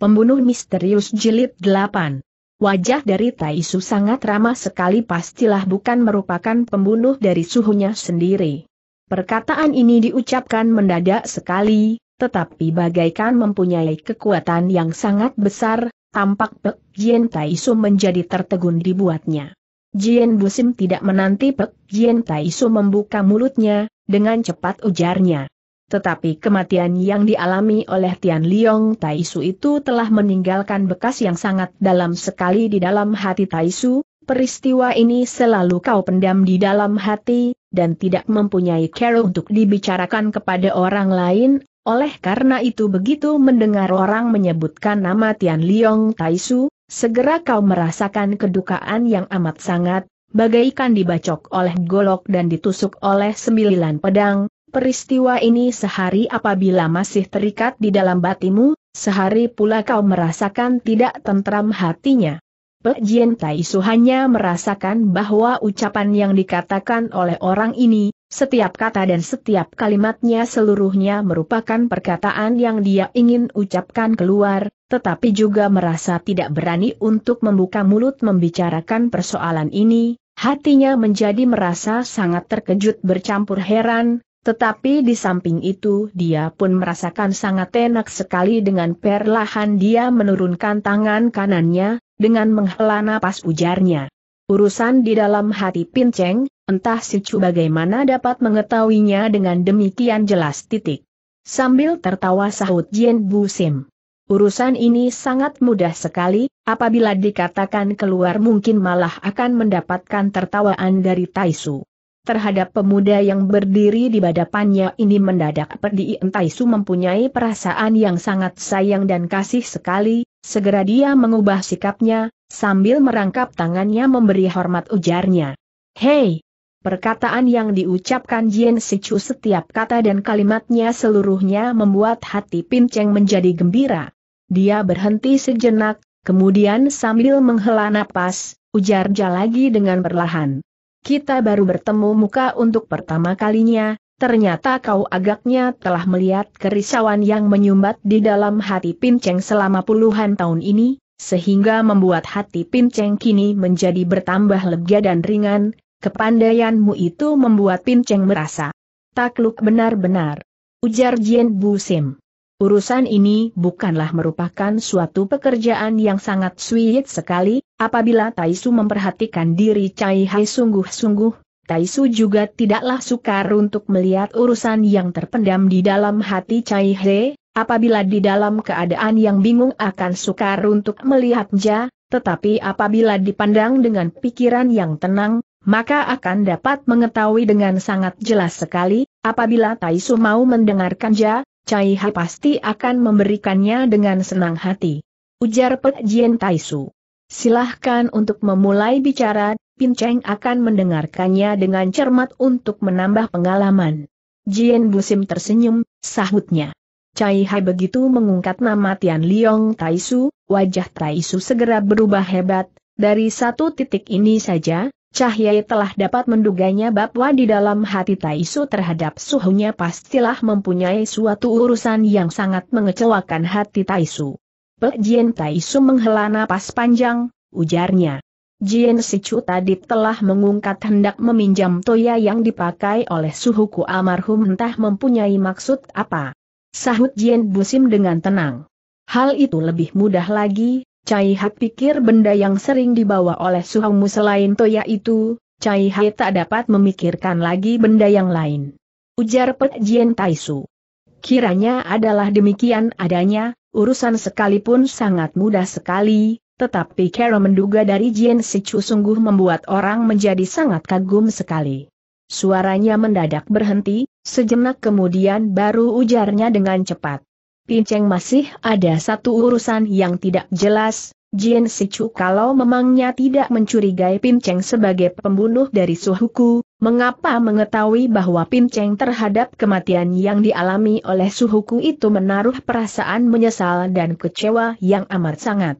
Pembunuh Misterius Jilid 8 Wajah dari Taisu sangat ramah sekali pastilah bukan merupakan pembunuh dari suhunya sendiri. Perkataan ini diucapkan mendadak sekali, tetapi bagaikan mempunyai kekuatan yang sangat besar, tampak Pek Jien Taisu menjadi tertegun dibuatnya. Jien Busim tidak menanti Pek Jien Taisu membuka mulutnya, dengan cepat ujarnya. Tetapi kematian yang dialami oleh Tian Liong Taisu itu telah meninggalkan bekas yang sangat dalam sekali di dalam hati Taisu, peristiwa ini selalu kau pendam di dalam hati, dan tidak mempunyai care untuk dibicarakan kepada orang lain, oleh karena itu begitu mendengar orang menyebutkan nama Tian Liong Taisu, segera kau merasakan kedukaan yang amat sangat, bagaikan dibacok oleh golok dan ditusuk oleh sembilan pedang, Peristiwa ini sehari apabila masih terikat di dalam batimu, sehari pula kau merasakan tidak tentram hatinya. Pe Jien Taisu hanya merasakan bahwa ucapan yang dikatakan oleh orang ini, setiap kata dan setiap kalimatnya seluruhnya merupakan perkataan yang dia ingin ucapkan keluar, tetapi juga merasa tidak berani untuk membuka mulut membicarakan persoalan ini, hatinya menjadi merasa sangat terkejut bercampur heran, tetapi di samping itu dia pun merasakan sangat enak sekali dengan perlahan dia menurunkan tangan kanannya, dengan menghela napas ujarnya. Urusan di dalam hati Pinceng, entah si Cu bagaimana dapat mengetahuinya dengan demikian jelas titik. Sambil tertawa sahut Jien Busim. Urusan ini sangat mudah sekali, apabila dikatakan keluar mungkin malah akan mendapatkan tertawaan dari Taisu terhadap pemuda yang berdiri di hadapannya ini mendadak Perdi Entaisu mempunyai perasaan yang sangat sayang dan kasih sekali, segera dia mengubah sikapnya, sambil merangkap tangannya memberi hormat ujarnya. Hei! Perkataan yang diucapkan Jien Sichu setiap kata dan kalimatnya seluruhnya membuat hati Pinceng menjadi gembira. Dia berhenti sejenak, kemudian sambil menghela napas, ujar lagi dengan perlahan. Kita baru bertemu muka untuk pertama kalinya, ternyata kau agaknya telah melihat kerisauan yang menyumbat di dalam hati Pinceng selama puluhan tahun ini, sehingga membuat hati Pinceng kini menjadi bertambah lega dan ringan, kepandaianmu itu membuat Pinceng merasa takluk benar-benar. Ujar Jian Sim. Urusan ini bukanlah merupakan suatu pekerjaan yang sangat sulit sekali, apabila Taisu memperhatikan diri Cai Hai sungguh-sungguh, Taisu juga tidaklah sukar untuk melihat urusan yang terpendam di dalam hati Cai Hai, apabila di dalam keadaan yang bingung akan sukar untuk melihatnya, tetapi apabila dipandang dengan pikiran yang tenang, maka akan dapat mengetahui dengan sangat jelas sekali, apabila Taisu mau mendengarkan ja, Cai Ha pasti akan memberikannya dengan senang hati. Ujar Pek Jian Taisu. Silahkan untuk memulai bicara, Pin Cheng akan mendengarkannya dengan cermat untuk menambah pengalaman. Jian Busim tersenyum, sahutnya. Cai Hai begitu mengungkat nama Tian Liong Taisu, wajah Taisu segera berubah hebat, dari satu titik ini saja, Cahyai telah dapat menduganya bahwa di dalam hati Taisu terhadap suhunya pastilah mempunyai suatu urusan yang sangat mengecewakan hati Taisu. Pek Jien Taisu menghela napas panjang, ujarnya. Jien Sichu tadi telah mengungkat hendak meminjam toya yang dipakai oleh suhuku almarhum entah mempunyai maksud apa. Sahut Jien Busim dengan tenang. Hal itu lebih mudah lagi, Cai Hat pikir benda yang sering dibawa oleh suhu selain toya itu, Cai Hat tak dapat memikirkan lagi benda yang lain. Ujar Pek Jien Taisu. Kiranya adalah demikian adanya, urusan sekalipun sangat mudah sekali, tetapi Kero menduga dari Jien Sichu sungguh membuat orang menjadi sangat kagum sekali. Suaranya mendadak berhenti, sejenak kemudian baru ujarnya dengan cepat. Pinceng masih ada satu urusan yang tidak jelas, Jin Sichu kalau memangnya tidak mencurigai Pinceng sebagai pembunuh dari Suhuku, mengapa mengetahui bahwa Pinceng terhadap kematian yang dialami oleh Suhuku itu menaruh perasaan menyesal dan kecewa yang amat sangat.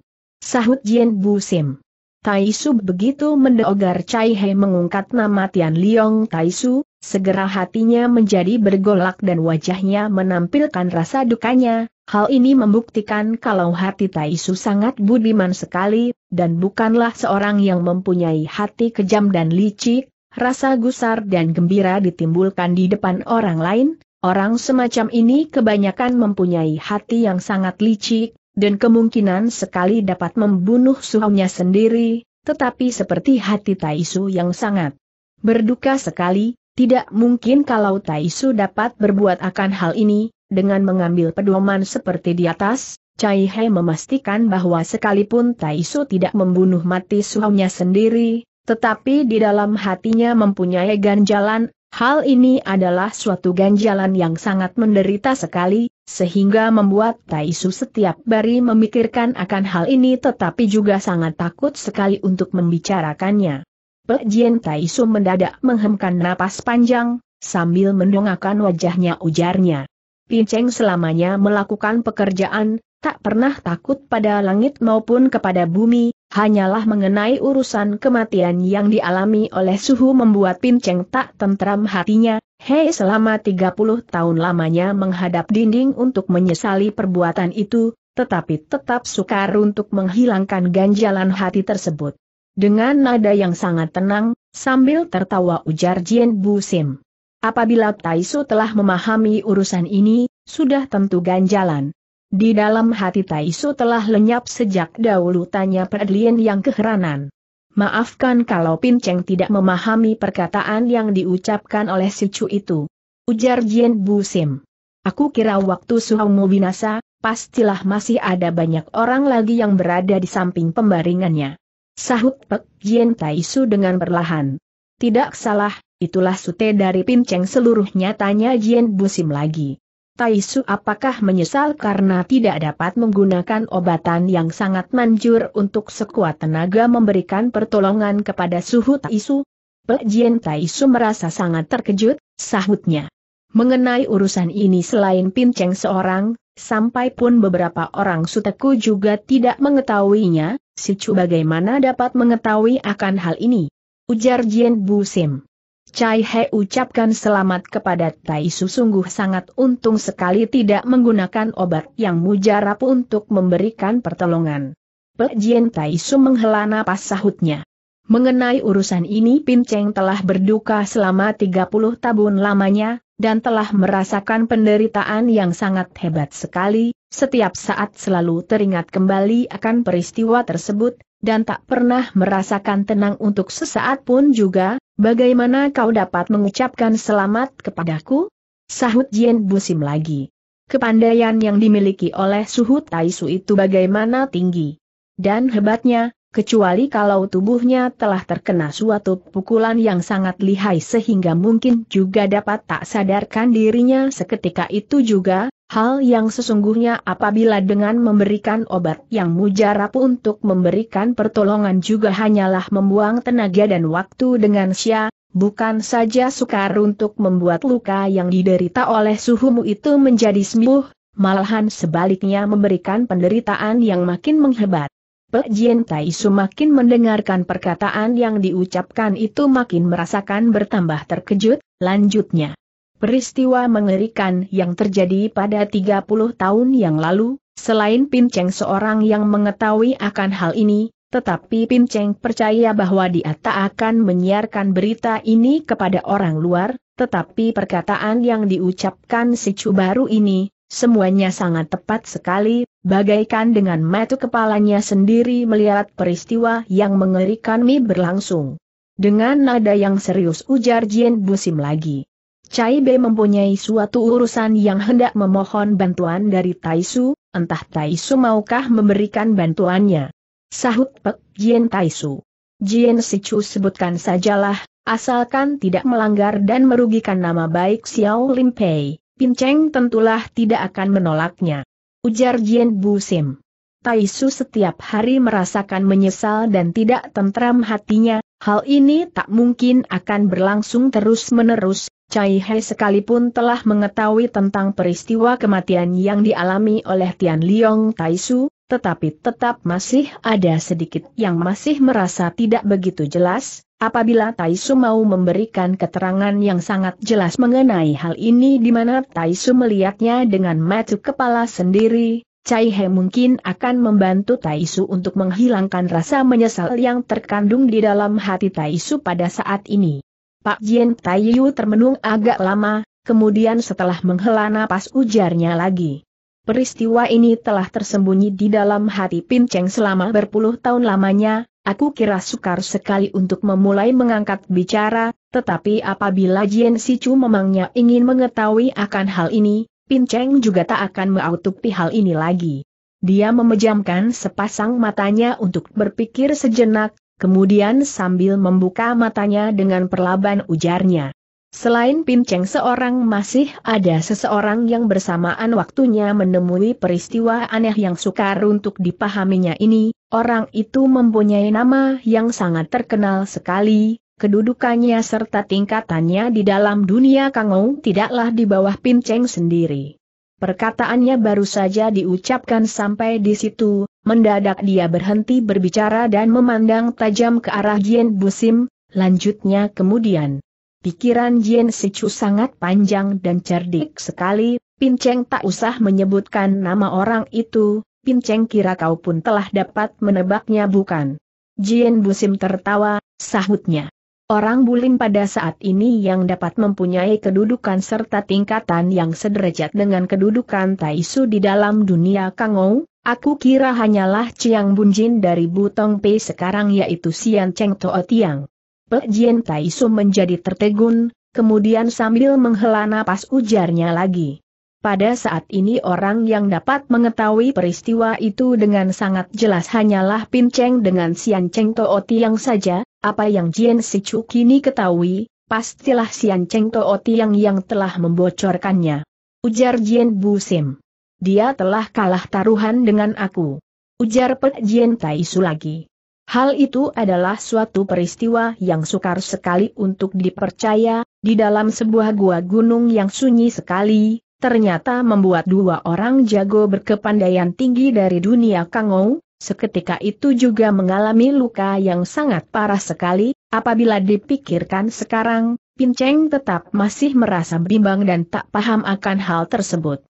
Sahut Jin Busim. Tai Su begitu mendogar Cai He mengungkat nama Tian Liong Su segera hatinya menjadi bergolak dan wajahnya menampilkan rasa dukanya, hal ini membuktikan kalau hati Tai Su sangat budiman sekali, dan bukanlah seorang yang mempunyai hati kejam dan licik, rasa gusar dan gembira ditimbulkan di depan orang lain, orang semacam ini kebanyakan mempunyai hati yang sangat licik, dan kemungkinan sekali dapat membunuh suhunya sendiri, tetapi seperti hati Taisu yang sangat berduka sekali, tidak mungkin kalau Taisu dapat berbuat akan hal ini, dengan mengambil pedoman seperti di atas, Cai He memastikan bahwa sekalipun Taisu tidak membunuh mati suhunya sendiri, tetapi di dalam hatinya mempunyai ganjalan Hal ini adalah suatu ganjalan yang sangat menderita sekali, sehingga membuat Taisu setiap hari memikirkan akan hal ini tetapi juga sangat takut sekali untuk membicarakannya. Pek Jien Taisu mendadak menghemkan napas panjang, sambil mendongakkan wajahnya ujarnya. Pinceng selamanya melakukan pekerjaan, tak pernah takut pada langit maupun kepada bumi, hanyalah mengenai urusan kematian yang dialami oleh suhu membuat Pinceng tak tentram hatinya, Hei selama 30 tahun lamanya menghadap dinding untuk menyesali perbuatan itu, tetapi tetap sukar untuk menghilangkan ganjalan hati tersebut. Dengan nada yang sangat tenang, sambil tertawa ujar Jien Busim. Apabila Taisu telah memahami urusan ini, sudah tentu ganjalan di dalam hati Taisu telah lenyap sejak dahulu tanya Pradlien yang keheranan. Maafkan kalau Pinceng tidak memahami perkataan yang diucapkan oleh si Chu itu. Ujar Jien Busim. Aku kira waktu suhaumu binasa, pastilah masih ada banyak orang lagi yang berada di samping pembaringannya. Sahut Pek Jien Taisu dengan perlahan. Tidak salah, itulah sute dari Pinceng seluruhnya tanya Jien Busim lagi. Taisu apakah menyesal karena tidak dapat menggunakan obatan yang sangat manjur untuk sekuat tenaga memberikan pertolongan kepada suhu Taisu? Pek Taisu merasa sangat terkejut, sahutnya. Mengenai urusan ini selain pinceng seorang, sampai pun beberapa orang suteku juga tidak mengetahuinya, si Chu bagaimana dapat mengetahui akan hal ini? Ujar Jien Bu Sim. Cai He ucapkan selamat kepada Tai Su sungguh sangat untung sekali tidak menggunakan obat yang mujarab untuk memberikan pertolongan. Pek Jien Tai Su menghela napas sahutnya. Mengenai urusan ini Pin Cheng telah berduka selama 30 tahun lamanya, dan telah merasakan penderitaan yang sangat hebat sekali, setiap saat selalu teringat kembali akan peristiwa tersebut, dan tak pernah merasakan tenang untuk sesaat pun juga, bagaimana kau dapat mengucapkan selamat kepadaku? Sahut Jien Busim lagi. Kepandaian yang dimiliki oleh suhu Taisu itu bagaimana tinggi. Dan hebatnya, kecuali kalau tubuhnya telah terkena suatu pukulan yang sangat lihai sehingga mungkin juga dapat tak sadarkan dirinya seketika itu juga, Hal yang sesungguhnya apabila dengan memberikan obat yang mujarab untuk memberikan pertolongan juga hanyalah membuang tenaga dan waktu dengan sia. bukan saja sukar untuk membuat luka yang diderita oleh suhumu itu menjadi sembuh, malahan sebaliknya memberikan penderitaan yang makin menghebat. Pek Jien Tai makin mendengarkan perkataan yang diucapkan itu makin merasakan bertambah terkejut, lanjutnya. Peristiwa mengerikan yang terjadi pada 30 tahun yang lalu, selain Pinceng seorang yang mengetahui akan hal ini, tetapi Pinceng percaya bahwa dia tak akan menyiarkan berita ini kepada orang luar, tetapi perkataan yang diucapkan si Chu baru ini, semuanya sangat tepat sekali, bagaikan dengan metu kepalanya sendiri melihat peristiwa yang mengerikan ini berlangsung. Dengan nada yang serius ujar Jin Busim lagi. Cai Be mempunyai suatu urusan yang hendak memohon bantuan dari Taisu, entah Taisu maukah memberikan bantuannya. Sahut Pek Jien Taisu. Jien Sichu sebutkan sajalah, asalkan tidak melanggar dan merugikan nama baik Xiao Lim Pei, Pin Cheng tentulah tidak akan menolaknya. Ujar Jien Bu Sim. Taisu setiap hari merasakan menyesal dan tidak tentram hatinya, hal ini tak mungkin akan berlangsung terus-menerus, Cai He sekalipun telah mengetahui tentang peristiwa kematian yang dialami oleh Tian Liong Taisu, tetapi tetap masih ada sedikit yang masih merasa tidak begitu jelas, apabila Taisu mau memberikan keterangan yang sangat jelas mengenai hal ini di mana Taisu melihatnya dengan mata kepala sendiri, Cai He mungkin akan membantu Taisu untuk menghilangkan rasa menyesal yang terkandung di dalam hati Taisu pada saat ini. Pak Jien Taiyu termenung agak lama, kemudian setelah menghela napas ujarnya lagi. Peristiwa ini telah tersembunyi di dalam hati Pin Cheng selama berpuluh tahun lamanya, Aku kira sukar sekali untuk memulai mengangkat bicara, tetapi apabila Jian Chu memangnya ingin mengetahui akan hal ini, Pin Cheng juga tak akan meautupi hal ini lagi. Dia memejamkan sepasang matanya untuk berpikir sejenak, Kemudian sambil membuka matanya dengan perlaban ujarnya. Selain Pinceng seorang masih ada seseorang yang bersamaan waktunya menemui peristiwa aneh yang sukar untuk dipahaminya ini, orang itu mempunyai nama yang sangat terkenal sekali, kedudukannya serta tingkatannya di dalam dunia Kangou tidaklah di bawah Pinceng sendiri. Perkataannya baru saja diucapkan sampai di situ, Mendadak dia berhenti berbicara dan memandang tajam ke arah Jien Busim, lanjutnya kemudian. Pikiran Jien Sichu sangat panjang dan cerdik sekali, Pinceng tak usah menyebutkan nama orang itu, Pinceng kira kau pun telah dapat menebaknya bukan? Jien Busim tertawa, sahutnya. Orang bulim pada saat ini yang dapat mempunyai kedudukan serta tingkatan yang sederajat dengan kedudukan Taisu di dalam dunia Kangou, Aku kira hanyalah Ciang Bunjin dari Butong Pei sekarang yaitu Sian Cheng Toa Tiang. Pe Jian Tai Su menjadi tertegun, kemudian sambil menghela napas ujarnya lagi. Pada saat ini orang yang dapat mengetahui peristiwa itu dengan sangat jelas hanyalah Pin Cheng dengan Sian Cheng Toa Tiang saja, apa yang Jian Chu kini ketahui, pastilah Sian Cheng Toa Tiang yang telah membocorkannya. Ujar Jian Sim dia telah kalah taruhan dengan aku. Ujar Pek Jien Taisu lagi. Hal itu adalah suatu peristiwa yang sukar sekali untuk dipercaya, di dalam sebuah gua gunung yang sunyi sekali, ternyata membuat dua orang jago berkepandaian tinggi dari dunia Kangou, seketika itu juga mengalami luka yang sangat parah sekali, apabila dipikirkan sekarang, Pinceng tetap masih merasa bimbang dan tak paham akan hal tersebut.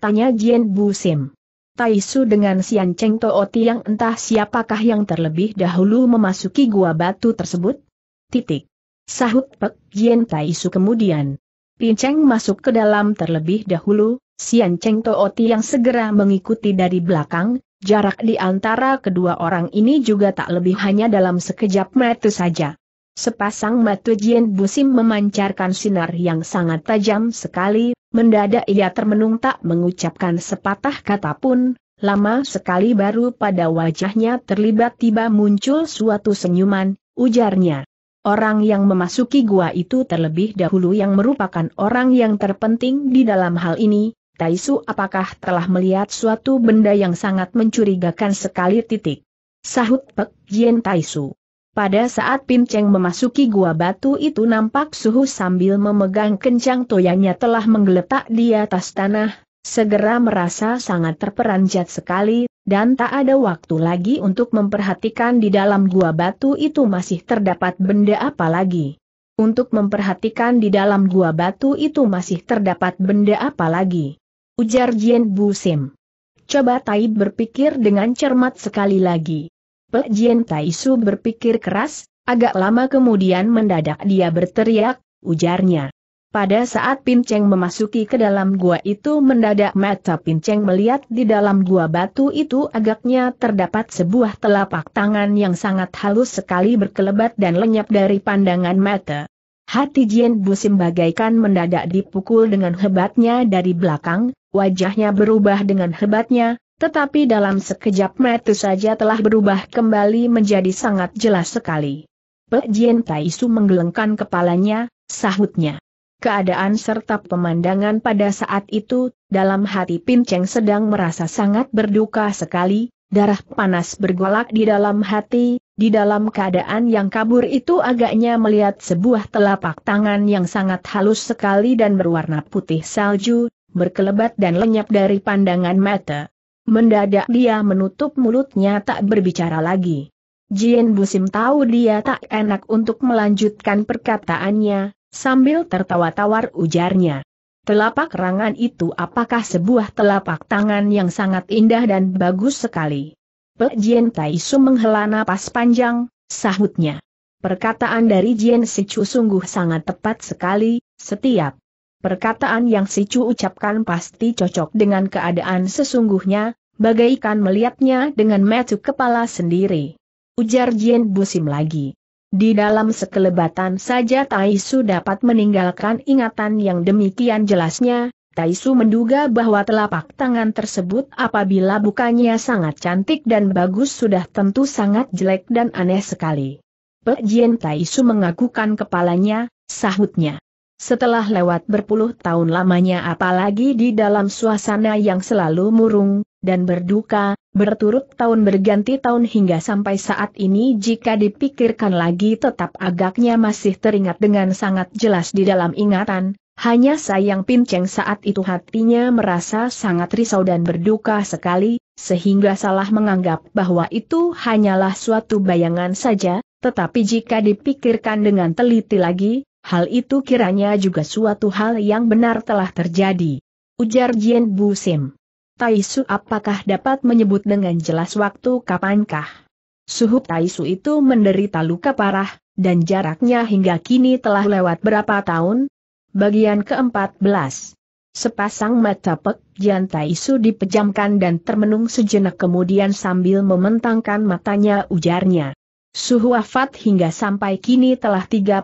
Tanya Jian Bu Sim. Su dengan Sian Cheng tooti Tiang entah siapakah yang terlebih dahulu memasuki gua batu tersebut? Titik. Sahut Pek Jian Su kemudian. Pinceng masuk ke dalam terlebih dahulu, Sian Cheng tooti Tiang segera mengikuti dari belakang, jarak di antara kedua orang ini juga tak lebih hanya dalam sekejap mata saja. Sepasang mata Jian Busim memancarkan sinar yang sangat tajam sekali, Mendadak ia termenung tak mengucapkan sepatah kata pun, lama sekali baru pada wajahnya terlibat tiba muncul suatu senyuman, ujarnya. Orang yang memasuki gua itu terlebih dahulu yang merupakan orang yang terpenting di dalam hal ini, Taisu apakah telah melihat suatu benda yang sangat mencurigakan sekali titik. Sahut Pek Jien Taisu. Pada saat Pinceng memasuki gua batu itu nampak suhu sambil memegang kencang toyanya telah menggeletak di atas tanah, segera merasa sangat terperanjat sekali, dan tak ada waktu lagi untuk memperhatikan di dalam gua batu itu masih terdapat benda apa lagi. Untuk memperhatikan di dalam gua batu itu masih terdapat benda apa lagi. Ujar Jian Busim. Coba Taib berpikir dengan cermat sekali lagi. Pe Jian Taisu berpikir keras, agak lama kemudian mendadak dia berteriak, ujarnya. Pada saat Pinceng memasuki ke dalam gua itu mendadak mata Pinceng melihat di dalam gua batu itu agaknya terdapat sebuah telapak tangan yang sangat halus sekali berkelebat dan lenyap dari pandangan mata. Hati Jian Busim bagaikan mendadak dipukul dengan hebatnya dari belakang, wajahnya berubah dengan hebatnya, tetapi dalam sekejap mata saja telah berubah kembali menjadi sangat jelas sekali. Pe Jien Taisu menggelengkan kepalanya, sahutnya. Keadaan serta pemandangan pada saat itu, dalam hati Pinceng sedang merasa sangat berduka sekali, darah panas bergolak di dalam hati, di dalam keadaan yang kabur itu agaknya melihat sebuah telapak tangan yang sangat halus sekali dan berwarna putih salju, berkelebat dan lenyap dari pandangan mata. Mendadak dia menutup mulutnya tak berbicara lagi. Jien Busim tahu dia tak enak untuk melanjutkan perkataannya, sambil tertawa tawar ujarnya. Telapak rangan itu apakah sebuah telapak tangan yang sangat indah dan bagus sekali. Pek Jien Taisu menghela napas panjang, sahutnya. Perkataan dari Jien Sichu sungguh sangat tepat sekali, setiap Perkataan yang si Chu ucapkan pasti cocok dengan keadaan sesungguhnya, bagaikan melihatnya dengan metu kepala sendiri. Ujar Jin Busim lagi. Di dalam sekelebatan saja Taisu dapat meninggalkan ingatan yang demikian jelasnya, Taisu menduga bahwa telapak tangan tersebut apabila bukannya sangat cantik dan bagus sudah tentu sangat jelek dan aneh sekali. Pek Tai Taisu mengagukan kepalanya, sahutnya. Setelah lewat berpuluh tahun lamanya apalagi di dalam suasana yang selalu murung, dan berduka, berturut tahun berganti tahun hingga sampai saat ini jika dipikirkan lagi tetap agaknya masih teringat dengan sangat jelas di dalam ingatan, hanya sayang pinceng saat itu hatinya merasa sangat risau dan berduka sekali, sehingga salah menganggap bahwa itu hanyalah suatu bayangan saja, tetapi jika dipikirkan dengan teliti lagi, Hal itu kiranya juga suatu hal yang benar telah terjadi. Ujar Jian Bu Sim. Taisu apakah dapat menyebut dengan jelas waktu kapankah? Suhu Taisu itu menderita luka parah, dan jaraknya hingga kini telah lewat berapa tahun? Bagian ke-14. Sepasang mata Pek Jian Taisu dipejamkan dan termenung sejenak kemudian sambil mementangkan matanya ujarnya. Suhu wafat hingga sampai kini telah 32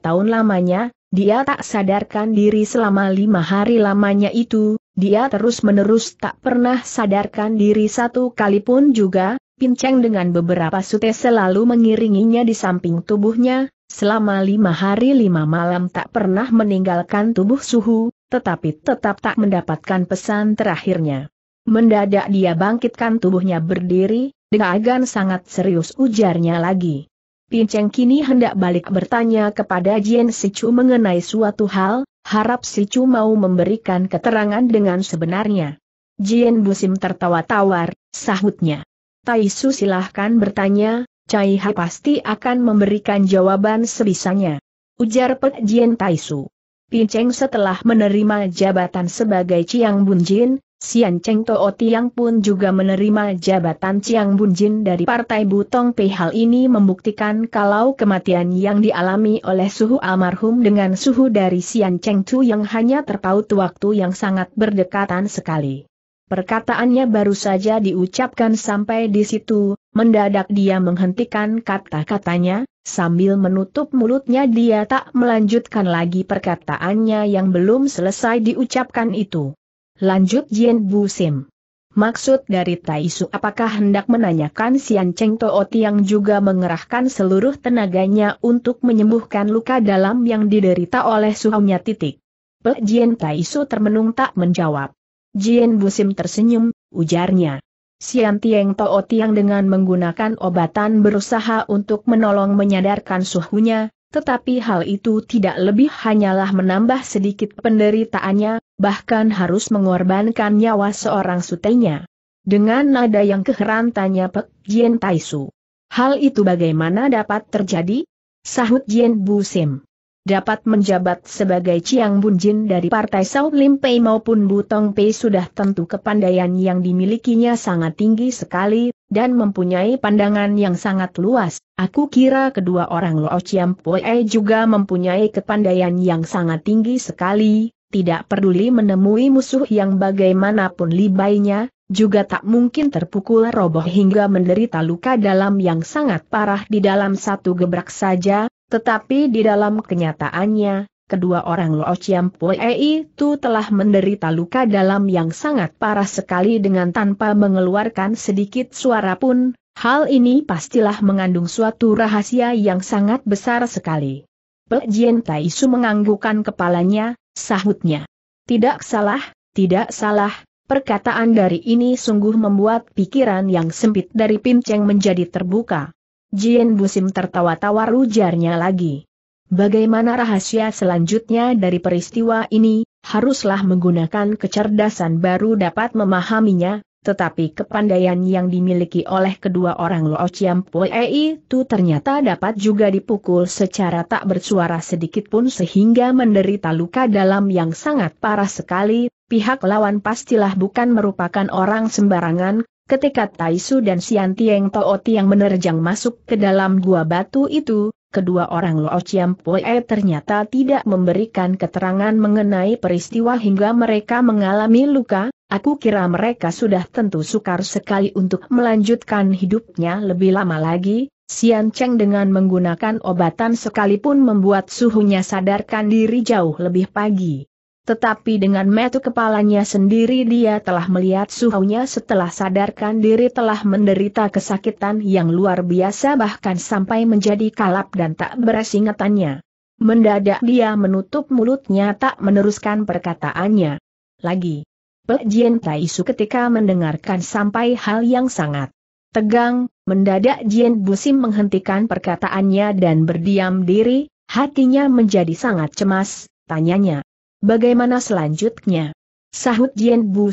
tahun lamanya, dia tak sadarkan diri selama lima hari lamanya itu, dia terus-menerus tak pernah sadarkan diri satu kali pun juga, pinceng dengan beberapa sute selalu mengiringinya di samping tubuhnya, selama lima hari lima malam tak pernah meninggalkan tubuh suhu, tetapi tetap tak mendapatkan pesan terakhirnya. Mendadak dia bangkitkan tubuhnya berdiri, dengan sangat serius ujarnya lagi. Pinceng kini hendak balik bertanya kepada Jien Sichu mengenai suatu hal, harap Sichu mau memberikan keterangan dengan sebenarnya. Jien Busim tertawa tawar, sahutnya. Taisu silahkan bertanya, Cai Ha pasti akan memberikan jawaban sebisanya. Ujar Pek Jien Taisu. Pinceng setelah menerima jabatan sebagai Chiang Bunjin, Sian Cheng Toh Tiang pun juga menerima jabatan Chiang Bunjin dari Partai Butong Pei hal ini membuktikan kalau kematian yang dialami oleh suhu almarhum dengan suhu dari Sian Cheng Tu yang hanya terpaut waktu yang sangat berdekatan sekali. Perkataannya baru saja diucapkan sampai di situ, mendadak dia menghentikan kata-katanya, sambil menutup mulutnya dia tak melanjutkan lagi perkataannya yang belum selesai diucapkan itu lanjut Jin Bu Sim. Maksud dari Tai Su apakah hendak menanyakan Sian Cheng Too yang juga mengerahkan seluruh tenaganya untuk menyembuhkan luka dalam yang diderita oleh suhunya titik. Pe Tai Su termenung tak menjawab. Bu Busim tersenyum, ujarnya. Sian Tieng Too Tiang dengan menggunakan obatan berusaha untuk menolong menyadarkan suhunya, tetapi hal itu tidak lebih hanyalah menambah sedikit penderitaannya, bahkan harus mengorbankan nyawa seorang sutenya. Dengan nada yang keheran tanya Pek Jien Taisu. Hal itu bagaimana dapat terjadi? Sahut Jien Busim dapat menjabat sebagai Chiang Bunjin dari Partai Sao Lim Pei maupun Butong Pei sudah tentu kepandaian yang dimilikinya sangat tinggi sekali, dan mempunyai pandangan yang sangat luas. Aku kira kedua orang Lo Chiang Poe juga mempunyai kepandaian yang sangat tinggi sekali, tidak peduli menemui musuh yang bagaimanapun libainya, juga tak mungkin terpukul roboh hingga menderita luka dalam yang sangat parah di dalam satu gebrak saja, tetapi di dalam kenyataannya, kedua orang Lo Chiam Pue itu telah menderita luka dalam yang sangat parah sekali dengan tanpa mengeluarkan sedikit suara pun, hal ini pastilah mengandung suatu rahasia yang sangat besar sekali. Pek Jien Taisu menganggukan kepalanya, sahutnya. Tidak salah, tidak salah, perkataan dari ini sungguh membuat pikiran yang sempit dari Pinceng menjadi terbuka. Jien Busim tertawa tawar ujarnya lagi. Bagaimana rahasia selanjutnya dari peristiwa ini, haruslah menggunakan kecerdasan baru dapat memahaminya, tetapi kepandaian yang dimiliki oleh kedua orang Lo Chiam Pue itu ternyata dapat juga dipukul secara tak bersuara sedikitpun sehingga menderita luka dalam yang sangat parah sekali, pihak lawan pastilah bukan merupakan orang sembarangan, Ketika Taisu dan Sian Tieng Too Tiang menerjang masuk ke dalam gua batu itu, kedua orang Lo Chiam Poe ternyata tidak memberikan keterangan mengenai peristiwa hingga mereka mengalami luka, aku kira mereka sudah tentu sukar sekali untuk melanjutkan hidupnya lebih lama lagi, Sian Cheng dengan menggunakan obatan sekalipun membuat suhunya sadarkan diri jauh lebih pagi. Tetapi dengan metu kepalanya sendiri dia telah melihat suhunya setelah sadarkan diri telah menderita kesakitan yang luar biasa bahkan sampai menjadi kalap dan tak beres ingatannya. Mendadak dia menutup mulutnya tak meneruskan perkataannya. Lagi. Pek Jien Taisu ketika mendengarkan sampai hal yang sangat tegang, mendadak Jien Busim menghentikan perkataannya dan berdiam diri, hatinya menjadi sangat cemas, tanyanya. Bagaimana selanjutnya? Sahut Jian Bu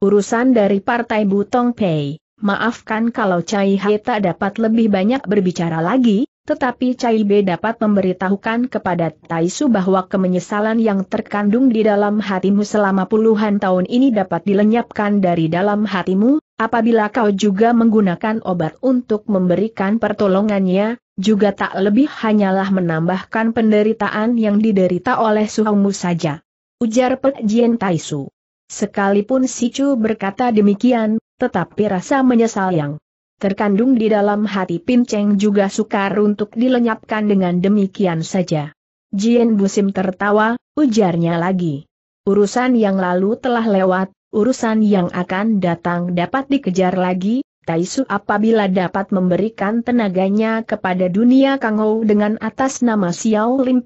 Urusan dari partai Butong Pei, maafkan kalau Cai He tak dapat lebih banyak berbicara lagi, tetapi Cai Be dapat memberitahukan kepada Tai Su bahwa kemenyesalan yang terkandung di dalam hatimu selama puluhan tahun ini dapat dilenyapkan dari dalam hatimu, apabila kau juga menggunakan obat untuk memberikan pertolongannya, juga tak lebih hanyalah menambahkan penderitaan yang diderita oleh suhumu saja. Ujar Pek Jien Taisu. Sekalipun Si Chu berkata demikian, tetapi rasa menyesal yang terkandung di dalam hati Pinceng juga sukar untuk dilenyapkan dengan demikian saja. Jien Busim tertawa, ujarnya lagi. Urusan yang lalu telah lewat, urusan yang akan datang dapat dikejar lagi, Taisu apabila dapat memberikan tenaganya kepada dunia Kang dengan atas nama Xiao Lim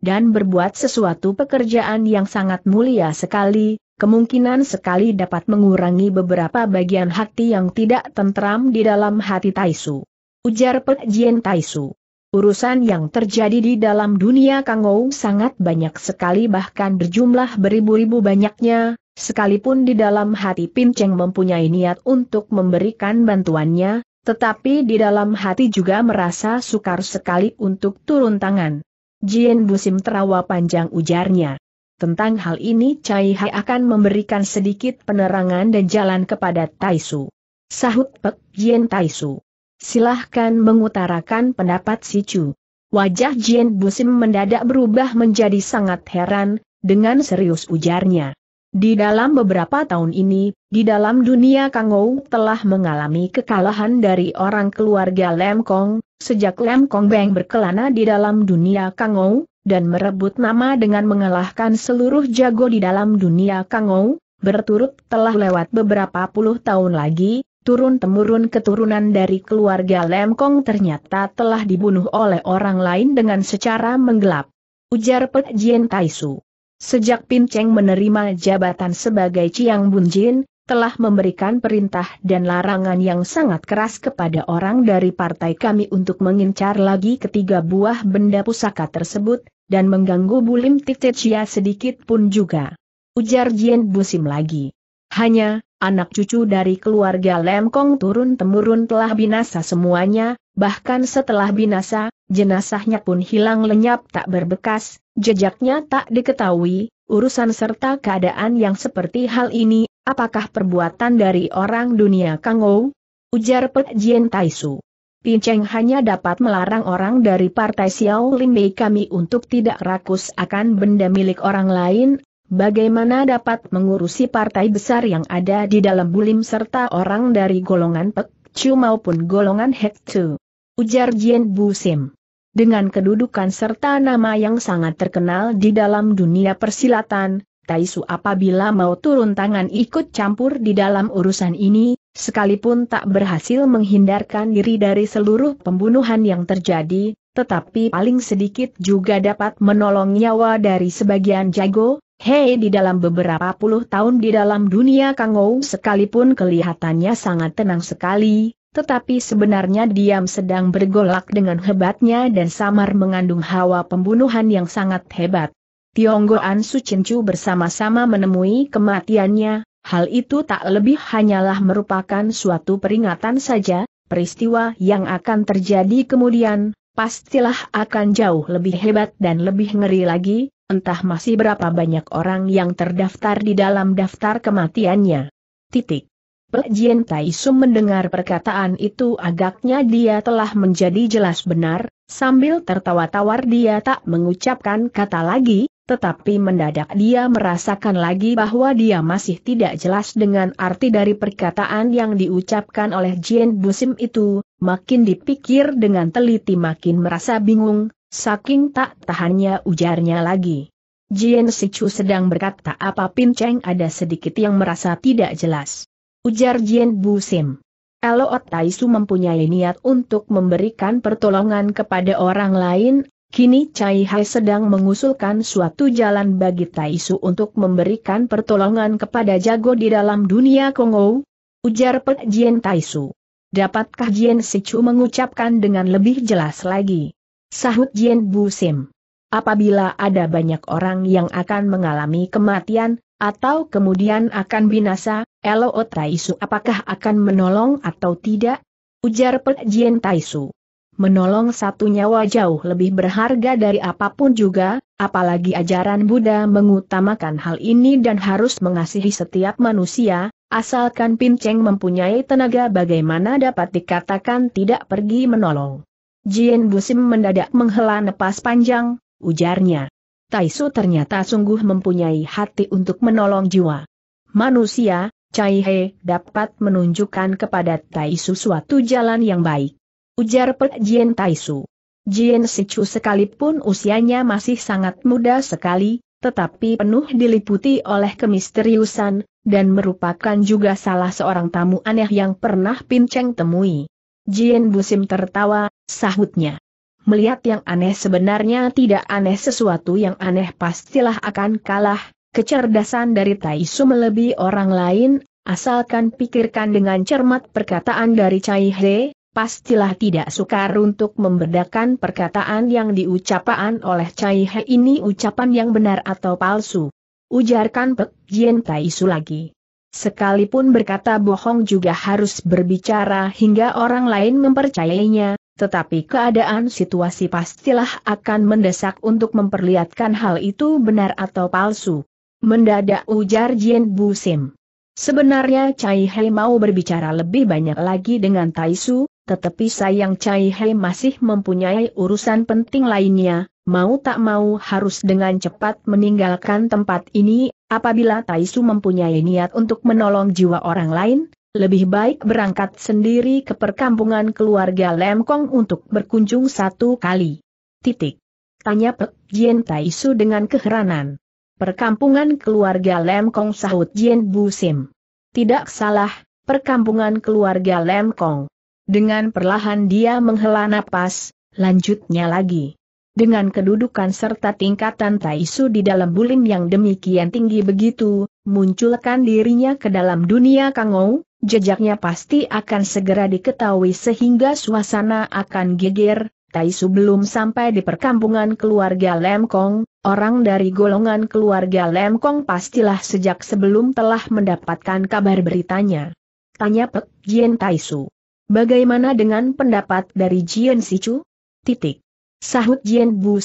dan berbuat sesuatu pekerjaan yang sangat mulia sekali, kemungkinan sekali dapat mengurangi beberapa bagian hati yang tidak tentram di dalam hati Taisu. Ujar Pek Jien Taisu. Urusan yang terjadi di dalam dunia Kangou sangat banyak sekali bahkan berjumlah beribu-ribu banyaknya, Sekalipun di dalam hati Pinceng mempunyai niat untuk memberikan bantuannya, tetapi di dalam hati juga merasa sukar sekali untuk turun tangan. Jien Busim terawa panjang ujarnya. Tentang hal ini Cai Hai akan memberikan sedikit penerangan dan jalan kepada Taisu. Sahut Pek Jien Taisu. Silahkan mengutarakan pendapat si Chu. Wajah Jien Busim mendadak berubah menjadi sangat heran, dengan serius ujarnya. Di dalam beberapa tahun ini, di dalam dunia Kangou telah mengalami kekalahan dari orang keluarga Lem Kong, sejak Lem Kong Beng berkelana di dalam dunia Kangou, dan merebut nama dengan mengalahkan seluruh jago di dalam dunia Kangou, berturut telah lewat beberapa puluh tahun lagi, turun-temurun keturunan dari keluarga Lem Kong ternyata telah dibunuh oleh orang lain dengan secara menggelap. Ujar Pek Jien Taisu. Sejak Pinceng menerima jabatan sebagai Ciang Bunjin, telah memberikan perintah dan larangan yang sangat keras kepada orang dari partai kami untuk mengincar lagi ketiga buah benda pusaka tersebut, dan mengganggu Bulim Tiktecia sedikit pun juga. Ujar Jian Busim lagi. Hanya, anak cucu dari keluarga Lem turun-temurun telah binasa semuanya, bahkan setelah binasa, Jenazahnya pun hilang lenyap tak berbekas, jejaknya tak diketahui, urusan serta keadaan yang seperti hal ini, apakah perbuatan dari orang dunia Kangou? Ujar Pek Jien Taisu. Pinceng hanya dapat melarang orang dari partai Xiao Limbei kami untuk tidak rakus akan benda milik orang lain, bagaimana dapat mengurusi partai besar yang ada di dalam bulim serta orang dari golongan Pek Chu maupun golongan Hek Chu. Ujar Jien Bu Sim. Dengan kedudukan serta nama yang sangat terkenal di dalam dunia persilatan, Taisu apabila mau turun tangan ikut campur di dalam urusan ini, sekalipun tak berhasil menghindarkan diri dari seluruh pembunuhan yang terjadi, tetapi paling sedikit juga dapat menolong nyawa dari sebagian jago, Hei di dalam beberapa puluh tahun di dalam dunia Kangou sekalipun kelihatannya sangat tenang sekali, tetapi sebenarnya diam sedang bergolak dengan hebatnya dan samar mengandung hawa pembunuhan yang sangat hebat. Tionggoan Sucincu bersama-sama menemui kematiannya, hal itu tak lebih hanyalah merupakan suatu peringatan saja, peristiwa yang akan terjadi kemudian, pastilah akan jauh lebih hebat dan lebih ngeri lagi, entah masih berapa banyak orang yang terdaftar di dalam daftar kematiannya. Titik. Pek Jien Taisum mendengar perkataan itu agaknya dia telah menjadi jelas benar, sambil tertawa-tawar dia tak mengucapkan kata lagi, tetapi mendadak dia merasakan lagi bahwa dia masih tidak jelas dengan arti dari perkataan yang diucapkan oleh Jien Busim itu, makin dipikir dengan teliti makin merasa bingung, saking tak tahannya ujarnya lagi. Jien Sichu sedang berkata apa pincang ada sedikit yang merasa tidak jelas ujar Jian Bu Sim. Aloot Taisu mempunyai niat untuk memberikan pertolongan kepada orang lain, kini Cai Hai sedang mengusulkan suatu jalan bagi Taisu untuk memberikan pertolongan kepada jago di dalam dunia Kongo, ujar Pek Jian Taisu. Dapatkah Jian Sichu mengucapkan dengan lebih jelas lagi? Sahut Jian Bu Sim. Apabila ada banyak orang yang akan mengalami kematian, atau kemudian akan binasa, Elo Taisu apakah akan menolong atau tidak? Ujar Pek Jien Taisu. Menolong satu nyawa jauh lebih berharga dari apapun juga, apalagi ajaran Buddha mengutamakan hal ini dan harus mengasihi setiap manusia, asalkan Pinceng mempunyai tenaga bagaimana dapat dikatakan tidak pergi menolong. Jien Busim mendadak menghela nepas panjang, ujarnya. Taisu ternyata sungguh mempunyai hati untuk menolong jiwa. Manusia, Cai He dapat menunjukkan kepada Taisu suatu jalan yang baik. Ujar Pek Jien Taisu. Jien Sichu sekalipun usianya masih sangat muda sekali, tetapi penuh diliputi oleh kemisteriusan, dan merupakan juga salah seorang tamu aneh yang pernah Pinceng temui. Jien Busim tertawa, sahutnya melihat yang aneh sebenarnya tidak aneh sesuatu yang aneh pastilah akan kalah, kecerdasan dari Taisu melebihi orang lain, asalkan pikirkan dengan cermat perkataan dari Cai He, pastilah tidak sukar untuk membedakan perkataan yang diucapkan oleh Cai He ini ucapan yang benar atau palsu. Ujarkan Pek Jien Taisu lagi. Sekalipun berkata bohong juga harus berbicara hingga orang lain mempercayainya, tetapi keadaan situasi pastilah akan mendesak untuk memperlihatkan hal itu benar atau palsu. Mendadak ujar Jin Busim. Sebenarnya Cai Hei mau berbicara lebih banyak lagi dengan Tai Su, tetapi sayang Cai Hei masih mempunyai urusan penting lainnya, mau tak mau harus dengan cepat meninggalkan tempat ini, apabila Tai Su mempunyai niat untuk menolong jiwa orang lain, lebih baik berangkat sendiri ke perkampungan keluarga Lemkong untuk berkunjung satu kali. Titik. Tanya Pek Jien Taisu dengan keheranan. Perkampungan keluarga Lemkong sahut Jien Busim. Tidak salah, perkampungan keluarga Lemkong. Dengan perlahan dia menghela napas, lanjutnya lagi. Dengan kedudukan serta tingkatan Taisu di dalam bulim yang demikian tinggi begitu, munculkan dirinya ke dalam dunia Kangou, Jejaknya pasti akan segera diketahui sehingga suasana akan geger, Tai belum sampai di perkampungan keluarga Lem orang dari golongan keluarga Lem pastilah sejak sebelum telah mendapatkan kabar beritanya. Tanya Pek Jien Tai Bagaimana dengan pendapat dari Jien Sichu? Titik. Sahut Jian Bu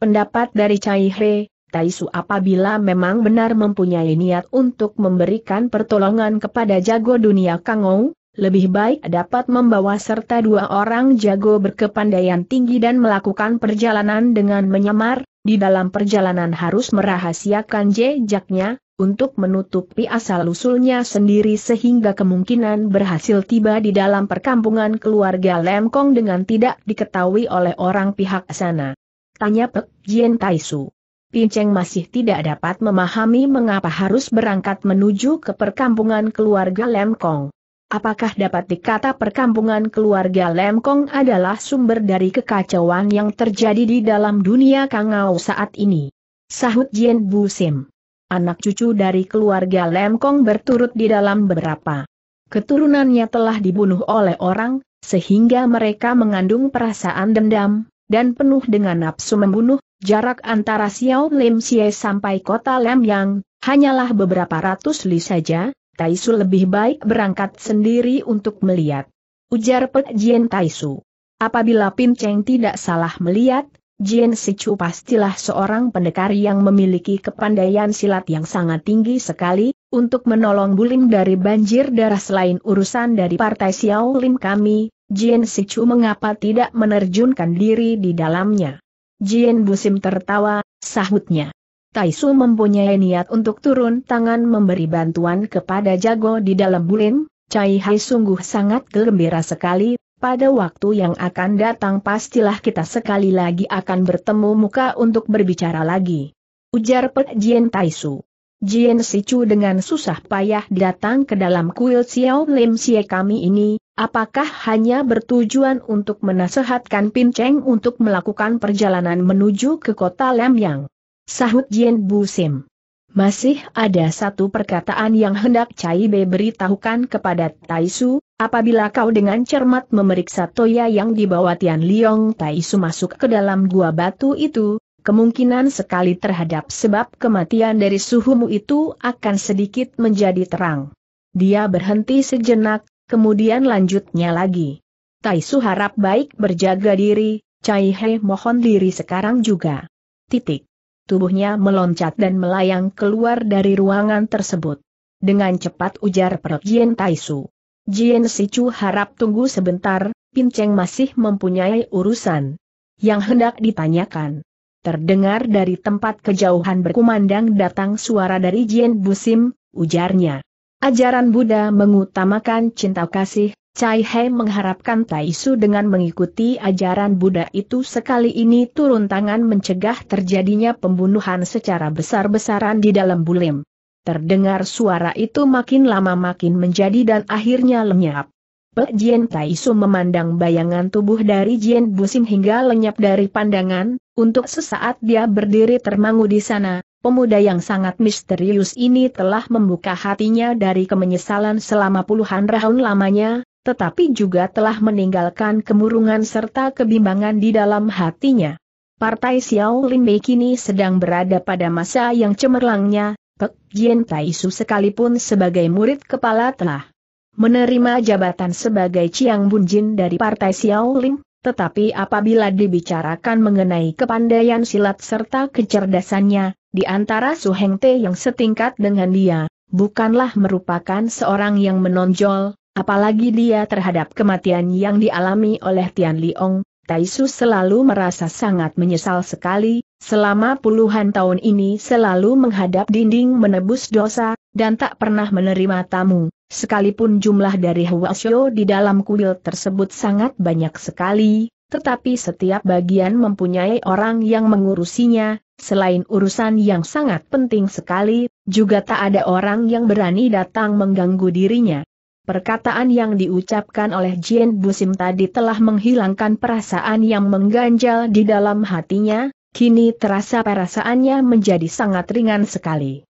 Pendapat dari Cai He, Taisu apabila memang benar mempunyai niat untuk memberikan pertolongan kepada jago dunia Kangou, lebih baik dapat membawa serta dua orang jago berkepandaian tinggi dan melakukan perjalanan dengan menyamar, di dalam perjalanan harus merahasiakan jejaknya, untuk menutupi asal-usulnya sendiri sehingga kemungkinan berhasil tiba di dalam perkampungan keluarga Lemkong dengan tidak diketahui oleh orang pihak sana. Tanya Pek Jien Taisu. Pinceng masih tidak dapat memahami mengapa harus berangkat menuju ke perkampungan keluarga Lemkong. Apakah dapat dikata perkampungan keluarga Lemkong adalah sumber dari kekacauan yang terjadi di dalam dunia Kangau saat ini? Sahut Jien Busim. Anak cucu dari keluarga Lemkong berturut di dalam beberapa keturunannya telah dibunuh oleh orang, sehingga mereka mengandung perasaan dendam, dan penuh dengan nafsu membunuh, jarak antara Xiao Lim Xie sampai kota Lemyang, hanyalah beberapa ratus li saja, Taisu lebih baik berangkat sendiri untuk melihat. Ujar Pek Jien Taisu. Apabila Pin Cheng tidak salah melihat, Si Sichu pastilah seorang pendekar yang memiliki kepandaian silat yang sangat tinggi sekali, untuk menolong Bulim dari banjir darah selain urusan dari partai Xiao Lim kami, Jin Sichu mengapa tidak menerjunkan diri di dalamnya. Jin Busim tertawa, sahutnya. Taisu mempunyai niat untuk turun tangan memberi bantuan kepada Jago di dalam bulim. Cai Hai sungguh sangat gembira sekali, pada waktu yang akan datang pastilah kita sekali lagi akan bertemu muka untuk berbicara lagi. Ujar Pek Jien Taisu. Jien Sicu dengan susah payah datang ke dalam kuil Xiao Lim Xie kami ini, apakah hanya bertujuan untuk menasehatkan Pin Cheng untuk melakukan perjalanan menuju ke kota Lemyang? Sahut Jien Busim. Masih ada satu perkataan yang hendak Cai Be beritahukan kepada Taisu, apabila kau dengan cermat memeriksa toya yang dibawa Tian Liong Taisu masuk ke dalam gua batu itu, kemungkinan sekali terhadap sebab kematian dari suhumu itu akan sedikit menjadi terang. Dia berhenti sejenak, kemudian lanjutnya lagi. Tai Su harap baik berjaga diri, Cai He mohon diri sekarang juga. Titik. Tubuhnya meloncat dan melayang keluar dari ruangan tersebut. Dengan cepat ujar perut Jien Tai Su. Jien Sichu harap tunggu sebentar, Pinceng masih mempunyai urusan yang hendak ditanyakan. Terdengar dari tempat kejauhan berkumandang datang suara dari Jin Busim, ujarnya. Ajaran Buddha mengutamakan cinta kasih, Cai He mengharapkan Tai Su dengan mengikuti ajaran Buddha itu sekali ini turun tangan mencegah terjadinya pembunuhan secara besar-besaran di dalam bulim. Terdengar suara itu makin lama makin menjadi dan akhirnya lenyap. Pe Tai Taisu memandang bayangan tubuh dari Jian Busing hingga lenyap dari pandangan, untuk sesaat dia berdiri termangu di sana, pemuda yang sangat misterius ini telah membuka hatinya dari kemenyesalan selama puluhan tahun lamanya, tetapi juga telah meninggalkan kemurungan serta kebimbangan di dalam hatinya. Partai Xiao Lin Mei kini sedang berada pada masa yang cemerlangnya, Pek Tai Taisu sekalipun sebagai murid kepala telah menerima jabatan sebagai Chiang Bunjin dari Partai Xiao Xiaoling, tetapi apabila dibicarakan mengenai kepandaian silat serta kecerdasannya, di antara Su Heng Te yang setingkat dengan dia, bukanlah merupakan seorang yang menonjol, apalagi dia terhadap kematian yang dialami oleh Tian Liong. Taisu selalu merasa sangat menyesal sekali, selama puluhan tahun ini selalu menghadap dinding menebus dosa, dan tak pernah menerima tamu, Sekalipun jumlah dari Huasyo di dalam kuil tersebut sangat banyak sekali, tetapi setiap bagian mempunyai orang yang mengurusinya, selain urusan yang sangat penting sekali, juga tak ada orang yang berani datang mengganggu dirinya. Perkataan yang diucapkan oleh Jin Busim tadi telah menghilangkan perasaan yang mengganjal di dalam hatinya, kini terasa perasaannya menjadi sangat ringan sekali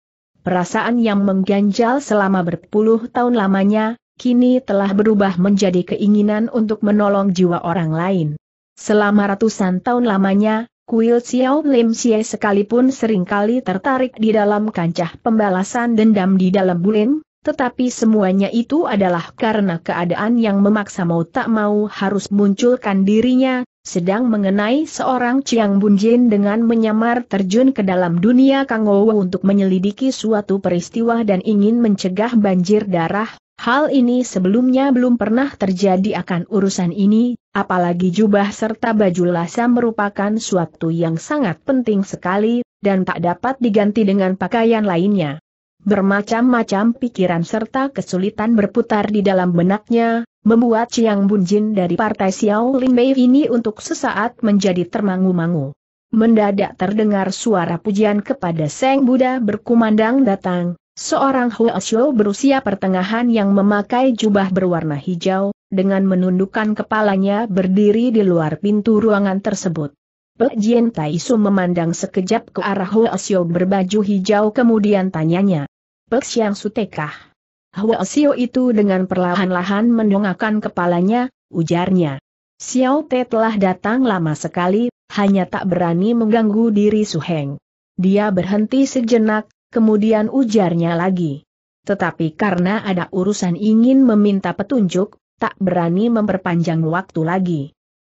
perasaan yang mengganjal selama berpuluh tahun lamanya, kini telah berubah menjadi keinginan untuk menolong jiwa orang lain. Selama ratusan tahun lamanya, Kuil Xiao Lim Xie sekalipun seringkali tertarik di dalam kancah pembalasan dendam di dalam bulim, tetapi semuanya itu adalah karena keadaan yang memaksa mau tak mau harus munculkan dirinya, sedang mengenai seorang Chiang Bunjin dengan menyamar terjun ke dalam dunia Kangowo untuk menyelidiki suatu peristiwa dan ingin mencegah banjir darah, hal ini sebelumnya belum pernah terjadi akan urusan ini, apalagi jubah serta baju lasa merupakan suatu yang sangat penting sekali, dan tak dapat diganti dengan pakaian lainnya. Bermacam-macam pikiran serta kesulitan berputar di dalam benaknya, membuat Chiang Bunjin dari partai Xiao Lin Bei ini untuk sesaat menjadi termangu-mangu. Mendadak terdengar suara pujian kepada Seng Buddha berkumandang datang, seorang Xiao berusia pertengahan yang memakai jubah berwarna hijau, dengan menundukkan kepalanya berdiri di luar pintu ruangan tersebut. Pek Jien Taisu memandang sekejap ke arah Xiao berbaju hijau kemudian tanyanya, Pek Siang Sutekah. Hwa Xiao itu dengan perlahan-lahan mendongakkan kepalanya, ujarnya. Xiao Te telah datang lama sekali, hanya tak berani mengganggu diri Suheng. Dia berhenti sejenak, kemudian ujarnya lagi. Tetapi karena ada urusan ingin meminta petunjuk, tak berani memperpanjang waktu lagi.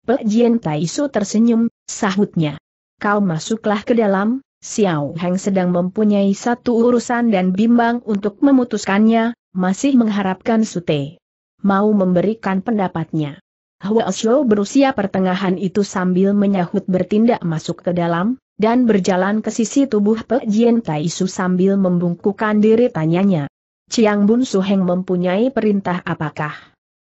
Pek Jian Taisu tersenyum, sahutnya. Kau masuklah ke dalam, Xiao Heng sedang mempunyai satu urusan dan bimbang untuk memutuskannya, masih mengharapkan Sute. Mau memberikan pendapatnya. Hua Xiao berusia pertengahan itu sambil menyahut bertindak masuk ke dalam, dan berjalan ke sisi tubuh Pe Jian Taisu sambil membungkukkan diri tanyanya. Chiang Bun Su Heng mempunyai perintah apakah?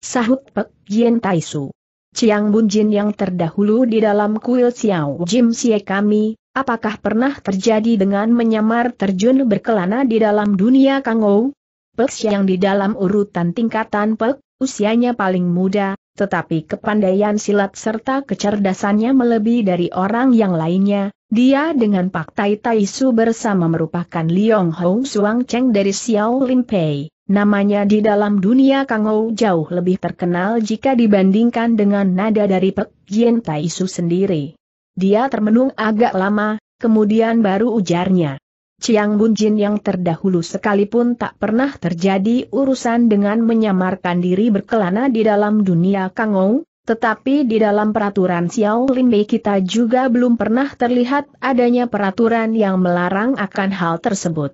Sahut Pe Jian Taisu. Chiang Bun Jin yang terdahulu di dalam kuil Xiao Jim Sie kami, Apakah pernah terjadi dengan menyamar terjun berkelana di dalam dunia Kangou? Peks yang di dalam urutan tingkatan Pek, usianya paling muda, tetapi kepandaian silat serta kecerdasannya melebihi dari orang yang lainnya, dia dengan Pak Tai Tai Su bersama merupakan Liong Hou Suang Cheng dari Xiao Lin Pei. Namanya di dalam dunia Kangou jauh lebih terkenal jika dibandingkan dengan nada dari Pek Jien Tai Su sendiri. Dia termenung agak lama, kemudian baru ujarnya. Ciang Bunjin yang terdahulu sekalipun tak pernah terjadi urusan dengan menyamarkan diri berkelana di dalam dunia Kangou, tetapi di dalam peraturan Xiao Limbei kita juga belum pernah terlihat adanya peraturan yang melarang akan hal tersebut.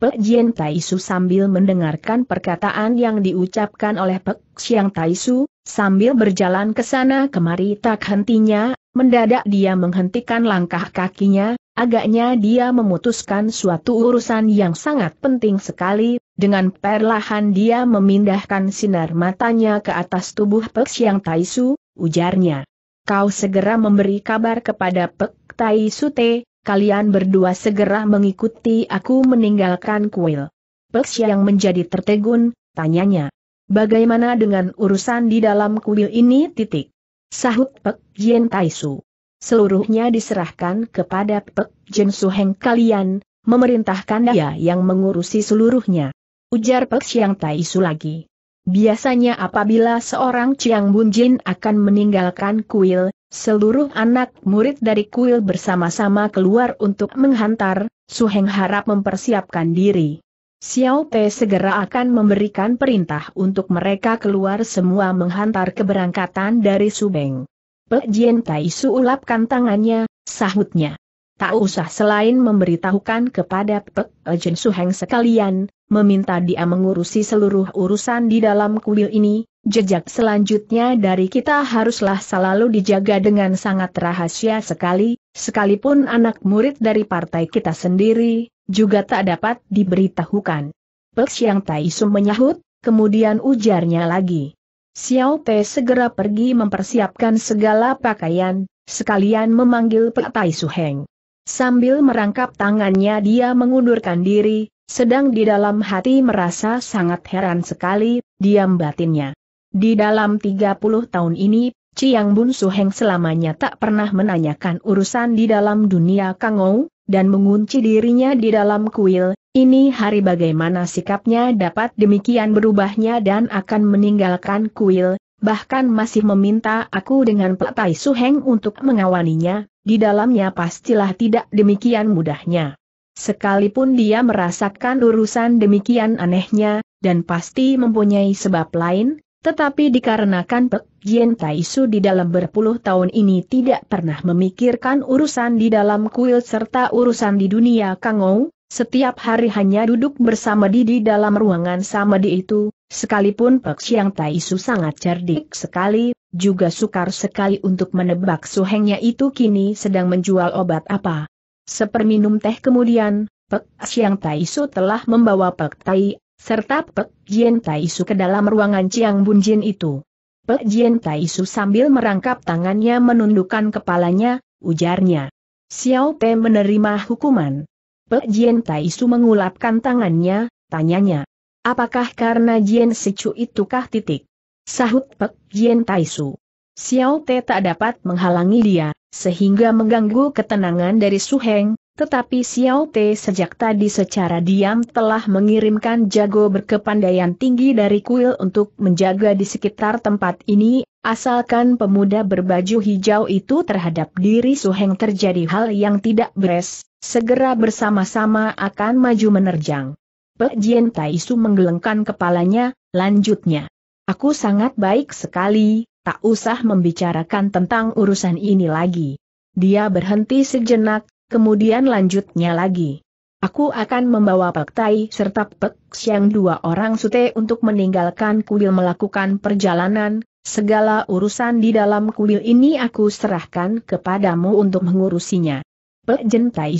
Pek Tai Taisu sambil mendengarkan perkataan yang diucapkan oleh Pek Tai Taisu, sambil berjalan ke sana kemari tak hentinya, mendadak dia menghentikan langkah kakinya, agaknya dia memutuskan suatu urusan yang sangat penting sekali, dengan perlahan dia memindahkan sinar matanya ke atas tubuh Pek Tai Taisu, ujarnya. Kau segera memberi kabar kepada Pek Tai Te kalian berdua segera mengikuti aku meninggalkan kuil. Peks yang menjadi tertegun, tanyanya. Bagaimana dengan urusan di dalam kuil ini titik? Sahut Pek Jen Taisu. Seluruhnya diserahkan kepada Pek Jen Suheng kalian, memerintahkan dia yang mengurusi seluruhnya. Ujar Pek Siang Taisu lagi. Biasanya apabila seorang Chiang Bunjin akan meninggalkan kuil, Seluruh anak murid dari kuil bersama-sama keluar untuk menghantar, Su harap mempersiapkan diri. Xiao Pei segera akan memberikan perintah untuk mereka keluar semua menghantar keberangkatan dari Subeng. Pe Jien Tai Su ulapkan tangannya, sahutnya tak usah selain memberitahukan kepada Pek Ejen Suheng sekalian, meminta dia mengurusi seluruh urusan di dalam kuil ini, jejak selanjutnya dari kita haruslah selalu dijaga dengan sangat rahasia sekali, sekalipun anak murid dari partai kita sendiri, juga tak dapat diberitahukan. Pek Siang Su menyahut, kemudian ujarnya lagi. Xiao Te segera pergi mempersiapkan segala pakaian, sekalian memanggil Pek Tai Suheng. Sambil merangkap tangannya dia mengundurkan diri, sedang di dalam hati merasa sangat heran sekali, diam batinnya. Di dalam 30 tahun ini, Ciang Bun Suheng selamanya tak pernah menanyakan urusan di dalam dunia Kangou, dan mengunci dirinya di dalam kuil, ini hari bagaimana sikapnya dapat demikian berubahnya dan akan meninggalkan kuil, bahkan masih meminta aku dengan Pak Suheng untuk mengawaninya, di dalamnya pastilah tidak demikian mudahnya. Sekalipun dia merasakan urusan demikian anehnya, dan pasti mempunyai sebab lain, tetapi dikarenakan Pek Jien Taisu di dalam berpuluh tahun ini tidak pernah memikirkan urusan di dalam kuil serta urusan di dunia Kangou, setiap hari hanya duduk bersama Didi dalam ruangan sama di itu, Sekalipun Pek Siang Su sangat cerdik sekali, juga sukar sekali untuk menebak suhengnya itu kini sedang menjual obat apa. Seperminum teh kemudian, Pek Siang Su telah membawa Pek Tai, serta Pek Jien Tai Su ke dalam ruangan Bun Jin itu. Pek Jien Tai Su sambil merangkap tangannya menundukkan kepalanya, ujarnya. Xiao Te menerima hukuman. Pek Jien Tai Su mengulapkan tangannya, tanyanya. Apakah karena Jian Sicu itukah titik? Sahut Pek Jian Taisu. Xiao Te tak dapat menghalangi dia, sehingga mengganggu ketenangan dari Su Heng, tetapi Xiao Te sejak tadi secara diam telah mengirimkan jago berkepandaian tinggi dari kuil untuk menjaga di sekitar tempat ini Asalkan pemuda berbaju hijau itu terhadap diri Suheng terjadi hal yang tidak beres, segera bersama-sama akan maju menerjang. Pek Jien Taisu menggelengkan kepalanya, lanjutnya. Aku sangat baik sekali, tak usah membicarakan tentang urusan ini lagi. Dia berhenti sejenak, kemudian lanjutnya lagi. Aku akan membawa Pek Tai serta Pek Siang dua orang sute untuk meninggalkan kuil melakukan perjalanan, segala urusan di dalam kuil ini aku serahkan kepadamu untuk mengurusinya. Pek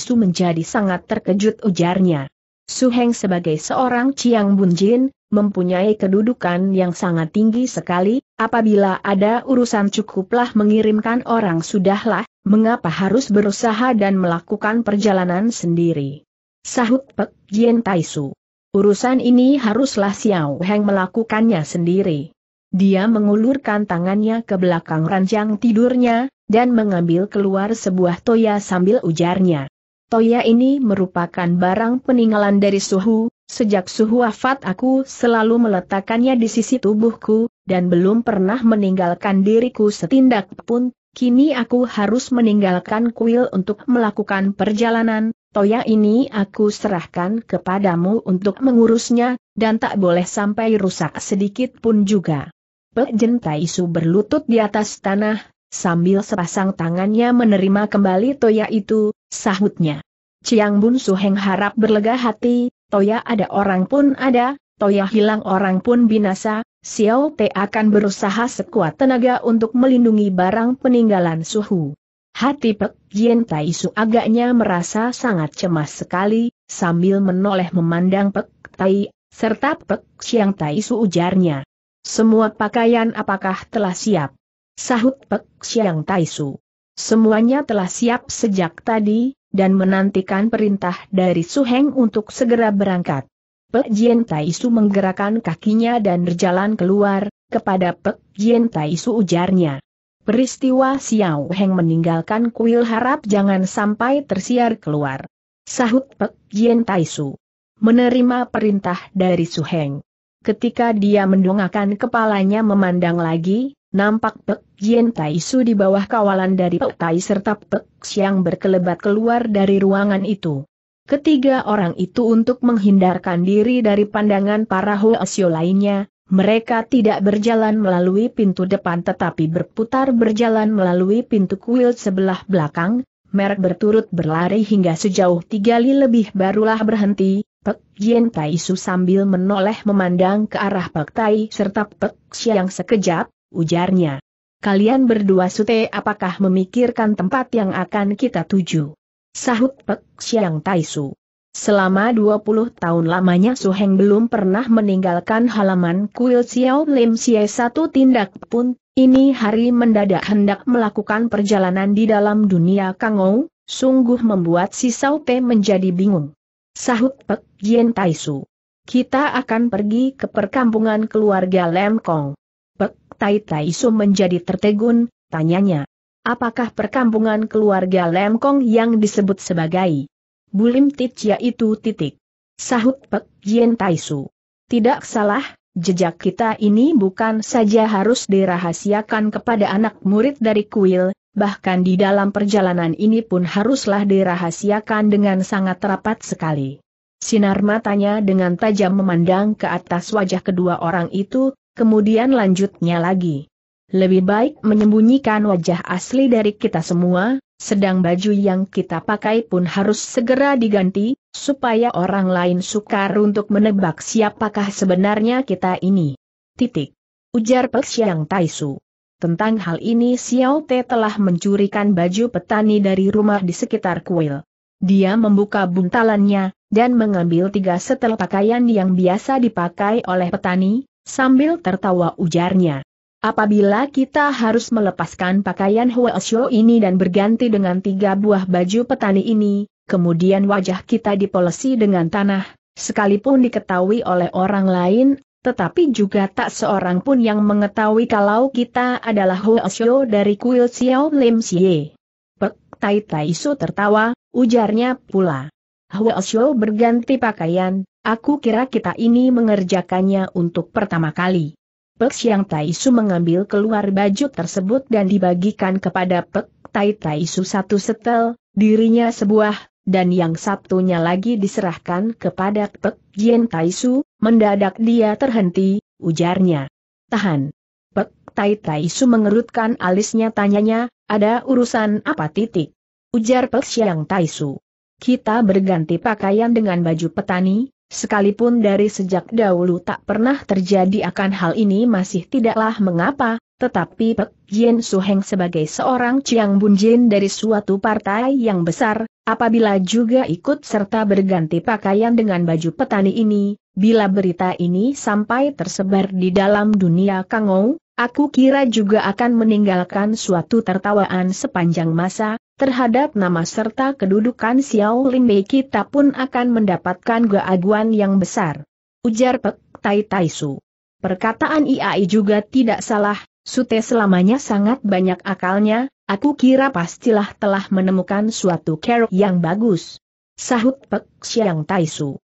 Su menjadi sangat terkejut ujarnya. Su Heng sebagai seorang Chiang Bun Jin, mempunyai kedudukan yang sangat tinggi sekali, apabila ada urusan cukuplah mengirimkan orang sudahlah, mengapa harus berusaha dan melakukan perjalanan sendiri. Sahut Pek Jin Tai Su. Urusan ini haruslah Xiao Heng melakukannya sendiri. Dia mengulurkan tangannya ke belakang ranjang tidurnya, dan mengambil keluar sebuah toya sambil ujarnya. Toya ini merupakan barang peninggalan dari suhu, sejak suhu wafat aku selalu meletakkannya di sisi tubuhku, dan belum pernah meninggalkan diriku setindak pun, kini aku harus meninggalkan kuil untuk melakukan perjalanan, Toya ini aku serahkan kepadamu untuk mengurusnya, dan tak boleh sampai rusak sedikit pun juga. Pejen Taisu berlutut di atas tanah, sambil sepasang tangannya menerima kembali Toya itu, Sahutnya. Ciang Bun Suheng harap berlega hati, Toya ada orang pun ada, Toya hilang orang pun binasa, Xiao Te akan berusaha sekuat tenaga untuk melindungi barang peninggalan Suhu. Hati Pek Jien Tai Su agaknya merasa sangat cemas sekali, sambil menoleh memandang Pek Tai, serta Pek Xiang Tai Su ujarnya. Semua pakaian apakah telah siap? Sahut Pek Xiang Tai Su. Semuanya telah siap sejak tadi, dan menantikan perintah dari Su Heng untuk segera berangkat. Pek Jien Taisu menggerakkan kakinya dan berjalan keluar, kepada Pek Jien Taisu ujarnya. Peristiwa Xiao Heng meninggalkan kuil harap jangan sampai tersiar keluar. Sahut Pek Jien Taisu. Menerima perintah dari Su Heng. Ketika dia mendongakkan kepalanya memandang lagi, Nampak Pek Jien Su di bawah kawalan dari Pek Tai serta Pek Siang berkelebat keluar dari ruangan itu. Ketiga orang itu untuk menghindarkan diri dari pandangan para Hoesio lainnya, mereka tidak berjalan melalui pintu depan tetapi berputar berjalan melalui pintu kuil sebelah belakang, merek berturut berlari hingga sejauh tiga li lebih barulah berhenti, Pek Jien Su sambil menoleh memandang ke arah Pek Tai serta Pek Siang sekejap, ujarnya. Kalian berdua sute apakah memikirkan tempat yang akan kita tuju? Sahut Pek Siang Taisu. Selama 20 tahun lamanya Su Heng belum pernah meninggalkan halaman kuil Xiao Lim Xie satu tindak pun, ini hari mendadak hendak melakukan perjalanan di dalam dunia Kangou, sungguh membuat si Sao Pe menjadi bingung. Sahut Pek Jien Taisu. Kita akan pergi ke perkampungan keluarga Lem Kong. Pek Tai Tai Su menjadi tertegun, tanyanya. Apakah perkampungan keluarga Lemkong yang disebut sebagai Bulim Tit, yaitu titik? Sahut Pek Jien Tai Su. Tidak salah, jejak kita ini bukan saja harus dirahasiakan kepada anak murid dari kuil, bahkan di dalam perjalanan ini pun haruslah dirahasiakan dengan sangat rapat sekali. Sinar matanya dengan tajam memandang ke atas wajah kedua orang itu, kemudian lanjutnya lagi. Lebih baik menyembunyikan wajah asli dari kita semua, sedang baju yang kita pakai pun harus segera diganti, supaya orang lain sukar untuk menebak siapakah sebenarnya kita ini. Titik. Ujar Pek Siang Taisu. Tentang hal ini Xiao Te telah mencurikan baju petani dari rumah di sekitar kuil. Dia membuka buntalannya, dan mengambil tiga setel pakaian yang biasa dipakai oleh petani, Sambil tertawa ujarnya. Apabila kita harus melepaskan pakaian Hua Huasyo ini dan berganti dengan tiga buah baju petani ini, kemudian wajah kita dipolesi dengan tanah, sekalipun diketahui oleh orang lain, tetapi juga tak seorang pun yang mengetahui kalau kita adalah Hua Huasyo dari kuil Xiao Lim Xie. Pek Tai Tai Su tertawa, ujarnya pula. Hua Xiao berganti pakaian, aku kira kita ini mengerjakannya untuk pertama kali. Pek Siang Taisu mengambil keluar baju tersebut dan dibagikan kepada Pek Tai Taisu satu setel, dirinya sebuah, dan yang satunya lagi diserahkan kepada Pek Jien Taisu, mendadak dia terhenti, ujarnya. Tahan. Pek Tai Taisu mengerutkan alisnya tanyanya, ada urusan apa titik? Ujar Pek Siang Taisu. Kita berganti pakaian dengan baju petani, sekalipun dari sejak dahulu tak pernah terjadi akan hal ini masih tidaklah mengapa, tetapi Pek Jin Suheng sebagai seorang Chiang Bun Jin dari suatu partai yang besar, apabila juga ikut serta berganti pakaian dengan baju petani ini, bila berita ini sampai tersebar di dalam dunia Kangou, aku kira juga akan meninggalkan suatu tertawaan sepanjang masa, terhadap nama serta kedudukan Xiao Limbe kita pun akan mendapatkan keaguan yang besar. Ujar Pek Tai Tai Su. Perkataan IAI juga tidak salah, Sute selamanya sangat banyak akalnya, aku kira pastilah telah menemukan suatu keruk yang bagus. Sahut Pek Xiang Tai Su.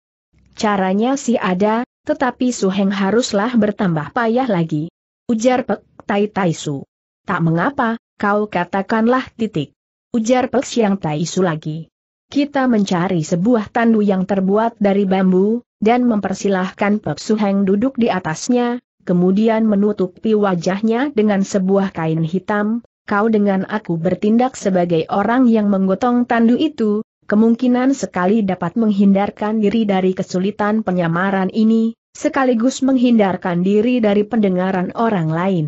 Caranya sih ada, tetapi Su Heng haruslah bertambah payah lagi. Ujar Pek Tai Tai Su. Tak mengapa, kau katakanlah titik ujar Pek Siang Taisu lagi. Kita mencari sebuah tandu yang terbuat dari bambu, dan mempersilahkan Pek Suheng duduk di atasnya, kemudian menutupi wajahnya dengan sebuah kain hitam, kau dengan aku bertindak sebagai orang yang menggotong tandu itu, kemungkinan sekali dapat menghindarkan diri dari kesulitan penyamaran ini, sekaligus menghindarkan diri dari pendengaran orang lain.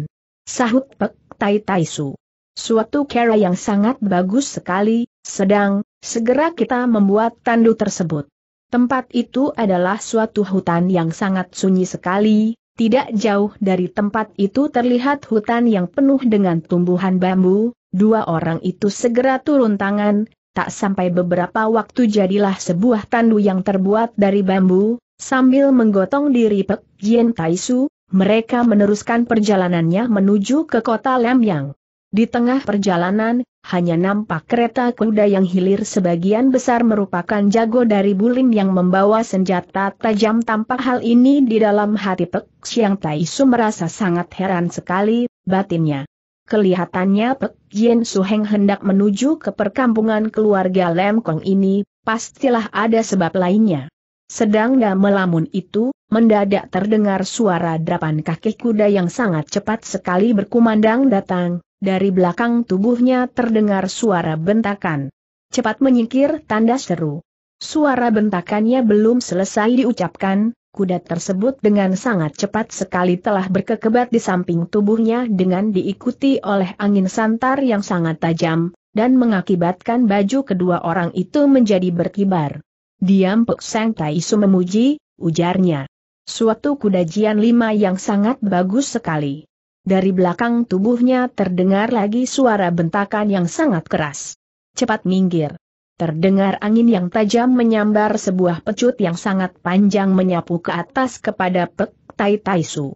Sahut Pek Tai Taisu. Suatu cara yang sangat bagus sekali, sedang, segera kita membuat tandu tersebut. Tempat itu adalah suatu hutan yang sangat sunyi sekali, tidak jauh dari tempat itu terlihat hutan yang penuh dengan tumbuhan bambu, dua orang itu segera turun tangan, tak sampai beberapa waktu jadilah sebuah tandu yang terbuat dari bambu, sambil menggotong diri Pek Jien Taisu, mereka meneruskan perjalanannya menuju ke kota Lemyang. Di tengah perjalanan, hanya nampak kereta kuda yang hilir sebagian besar merupakan jago dari Bulin yang membawa senjata tajam tampak hal ini di dalam hati Pek Siang Su merasa sangat heran sekali, batinnya. Kelihatannya Pek Yen Heng hendak menuju ke perkampungan keluarga Lem Kong ini, pastilah ada sebab lainnya. Sedang dah melamun itu, mendadak terdengar suara derapan kaki kuda yang sangat cepat sekali berkumandang datang, dari belakang tubuhnya terdengar suara bentakan. Cepat menyingkir tanda seru. Suara bentakannya belum selesai diucapkan, kuda tersebut dengan sangat cepat sekali telah berkekebat di samping tubuhnya dengan diikuti oleh angin santar yang sangat tajam, dan mengakibatkan baju kedua orang itu menjadi berkibar. Diam Pek Seng Taisu memuji, ujarnya. Suatu kuda Jian Lima yang sangat bagus sekali dari belakang tubuhnya terdengar lagi suara bentakan yang sangat keras. Cepat minggir. Terdengar angin yang tajam menyambar sebuah pecut yang sangat panjang menyapu ke atas kepada Pek Tai Taisu.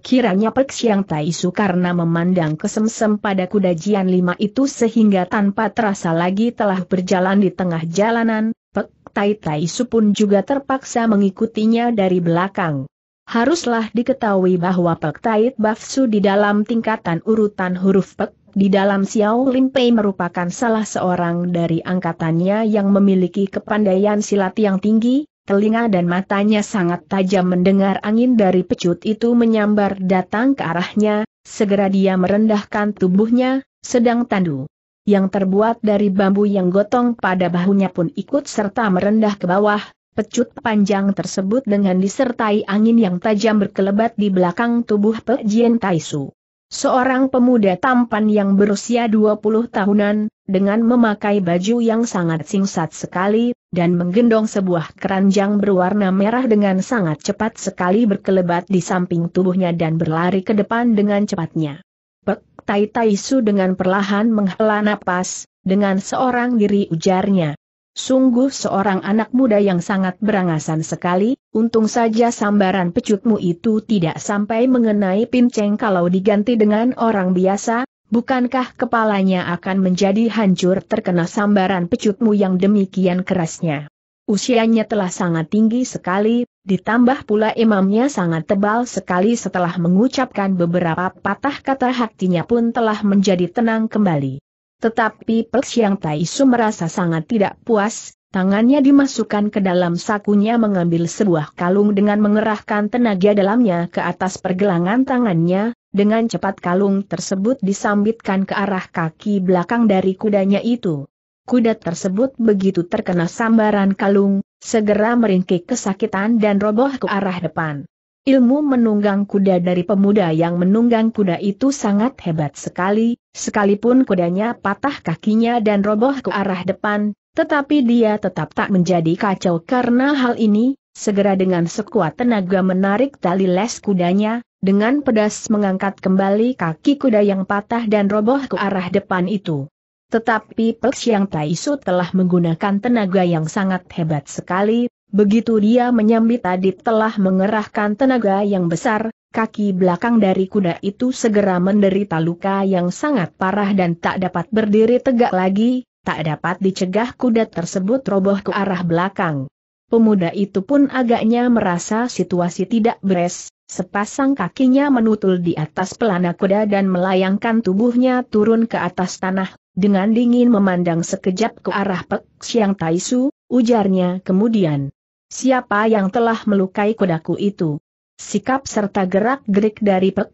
Kiranya Pek Siang Taisu karena memandang kesemsem pada kuda Jian Lima itu sehingga tanpa terasa lagi telah berjalan di tengah jalanan, Pek Tai Taisu pun juga terpaksa mengikutinya dari belakang. Haruslah diketahui bahwa Pek Tait Bafsu di dalam tingkatan urutan huruf Pek di dalam Xiao pei merupakan salah seorang dari angkatannya yang memiliki kepandaian silat yang tinggi, telinga dan matanya sangat tajam mendengar angin dari pecut itu menyambar datang ke arahnya, segera dia merendahkan tubuhnya, sedang tandu. Yang terbuat dari bambu yang gotong pada bahunya pun ikut serta merendah ke bawah, Pecut panjang tersebut dengan disertai angin yang tajam berkelebat di belakang tubuh Pe Tai Taisu. Seorang pemuda tampan yang berusia 20 tahunan, dengan memakai baju yang sangat singkat sekali, dan menggendong sebuah keranjang berwarna merah dengan sangat cepat sekali berkelebat di samping tubuhnya dan berlari ke depan dengan cepatnya. Pek Tai Taisu dengan perlahan menghela napas, dengan seorang diri ujarnya, Sungguh seorang anak muda yang sangat berangasan sekali, untung saja sambaran pecutmu itu tidak sampai mengenai pinceng kalau diganti dengan orang biasa, bukankah kepalanya akan menjadi hancur terkena sambaran pecutmu yang demikian kerasnya. Usianya telah sangat tinggi sekali, ditambah pula imamnya sangat tebal sekali setelah mengucapkan beberapa patah kata hatinya pun telah menjadi tenang kembali. Tetapi Persiang Taisu merasa sangat tidak puas, tangannya dimasukkan ke dalam sakunya mengambil sebuah kalung dengan mengerahkan tenaga dalamnya ke atas pergelangan tangannya, dengan cepat kalung tersebut disambitkan ke arah kaki belakang dari kudanya itu. Kuda tersebut begitu terkena sambaran kalung, segera meringkik kesakitan dan roboh ke arah depan. Ilmu menunggang kuda dari pemuda yang menunggang kuda itu sangat hebat sekali, sekalipun kudanya patah kakinya dan roboh ke arah depan, tetapi dia tetap tak menjadi kacau karena hal ini, segera dengan sekuat tenaga menarik tali les kudanya, dengan pedas mengangkat kembali kaki kuda yang patah dan roboh ke arah depan itu. Tetapi Pek Siang Taisu telah menggunakan tenaga yang sangat hebat sekali, Begitu dia menyambit Adit telah mengerahkan tenaga yang besar, kaki belakang dari kuda itu segera menderita luka yang sangat parah dan tak dapat berdiri tegak lagi, tak dapat dicegah kuda tersebut roboh ke arah belakang. Pemuda itu pun agaknya merasa situasi tidak beres, sepasang kakinya menutul di atas pelana kuda dan melayangkan tubuhnya turun ke atas tanah, dengan dingin memandang sekejap ke arah Pek Siang Taisu, ujarnya kemudian. Siapa yang telah melukai kudaku itu? Sikap serta gerak-gerik dari Pek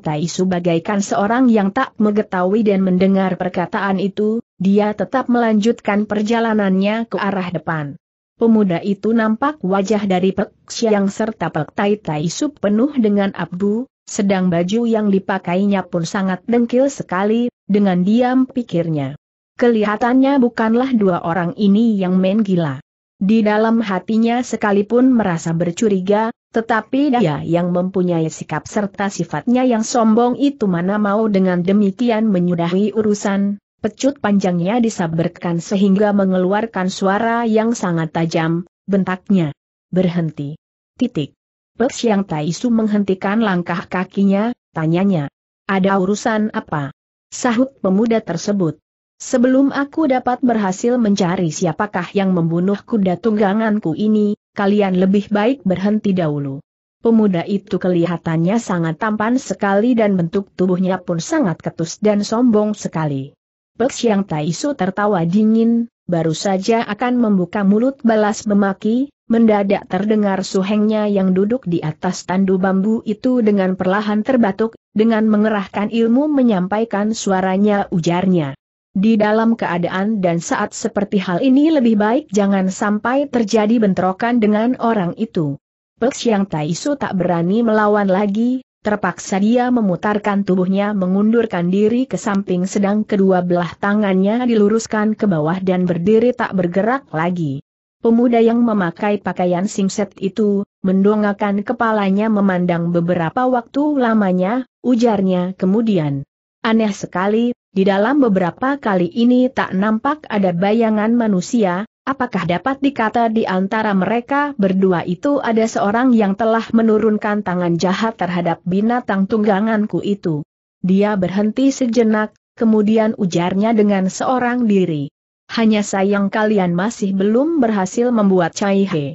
Tai Su bagaikan seorang yang tak mengetahui dan mendengar perkataan itu, dia tetap melanjutkan perjalanannya ke arah depan. Pemuda itu nampak wajah dari Pek Siang serta Pek Tai Tai Su penuh dengan abu, sedang baju yang dipakainya pun sangat dengkil sekali, dengan diam pikirnya. Kelihatannya bukanlah dua orang ini yang main gila. Di dalam hatinya sekalipun merasa bercuriga, tetapi dia yang mempunyai sikap serta sifatnya yang sombong itu mana mau dengan demikian menyudahi urusan, pecut panjangnya disabarkan sehingga mengeluarkan suara yang sangat tajam, bentaknya. Berhenti. Titik. Peks yang Taisu menghentikan langkah kakinya, tanyanya. Ada urusan apa? Sahut pemuda tersebut. Sebelum aku dapat berhasil mencari siapakah yang membunuh kuda tungganganku ini, kalian lebih baik berhenti dahulu. Pemuda itu kelihatannya sangat tampan sekali dan bentuk tubuhnya pun sangat ketus dan sombong sekali. Pek Siang Taisu tertawa dingin, baru saja akan membuka mulut balas memaki, mendadak terdengar suhengnya yang duduk di atas tandu bambu itu dengan perlahan terbatuk, dengan mengerahkan ilmu menyampaikan suaranya ujarnya. Di dalam keadaan dan saat seperti hal ini lebih baik jangan sampai terjadi bentrokan dengan orang itu. Peks Yang Taisu tak berani melawan lagi, terpaksa dia memutarkan tubuhnya mengundurkan diri ke samping sedang kedua belah tangannya diluruskan ke bawah dan berdiri tak bergerak lagi. Pemuda yang memakai pakaian singset itu, mendongakkan kepalanya memandang beberapa waktu lamanya, ujarnya kemudian. Aneh sekali, di dalam beberapa kali ini tak nampak ada bayangan manusia, apakah dapat dikata di antara mereka berdua itu ada seorang yang telah menurunkan tangan jahat terhadap binatang tungganganku itu. Dia berhenti sejenak, kemudian ujarnya dengan seorang diri. Hanya sayang kalian masih belum berhasil membuat Cai He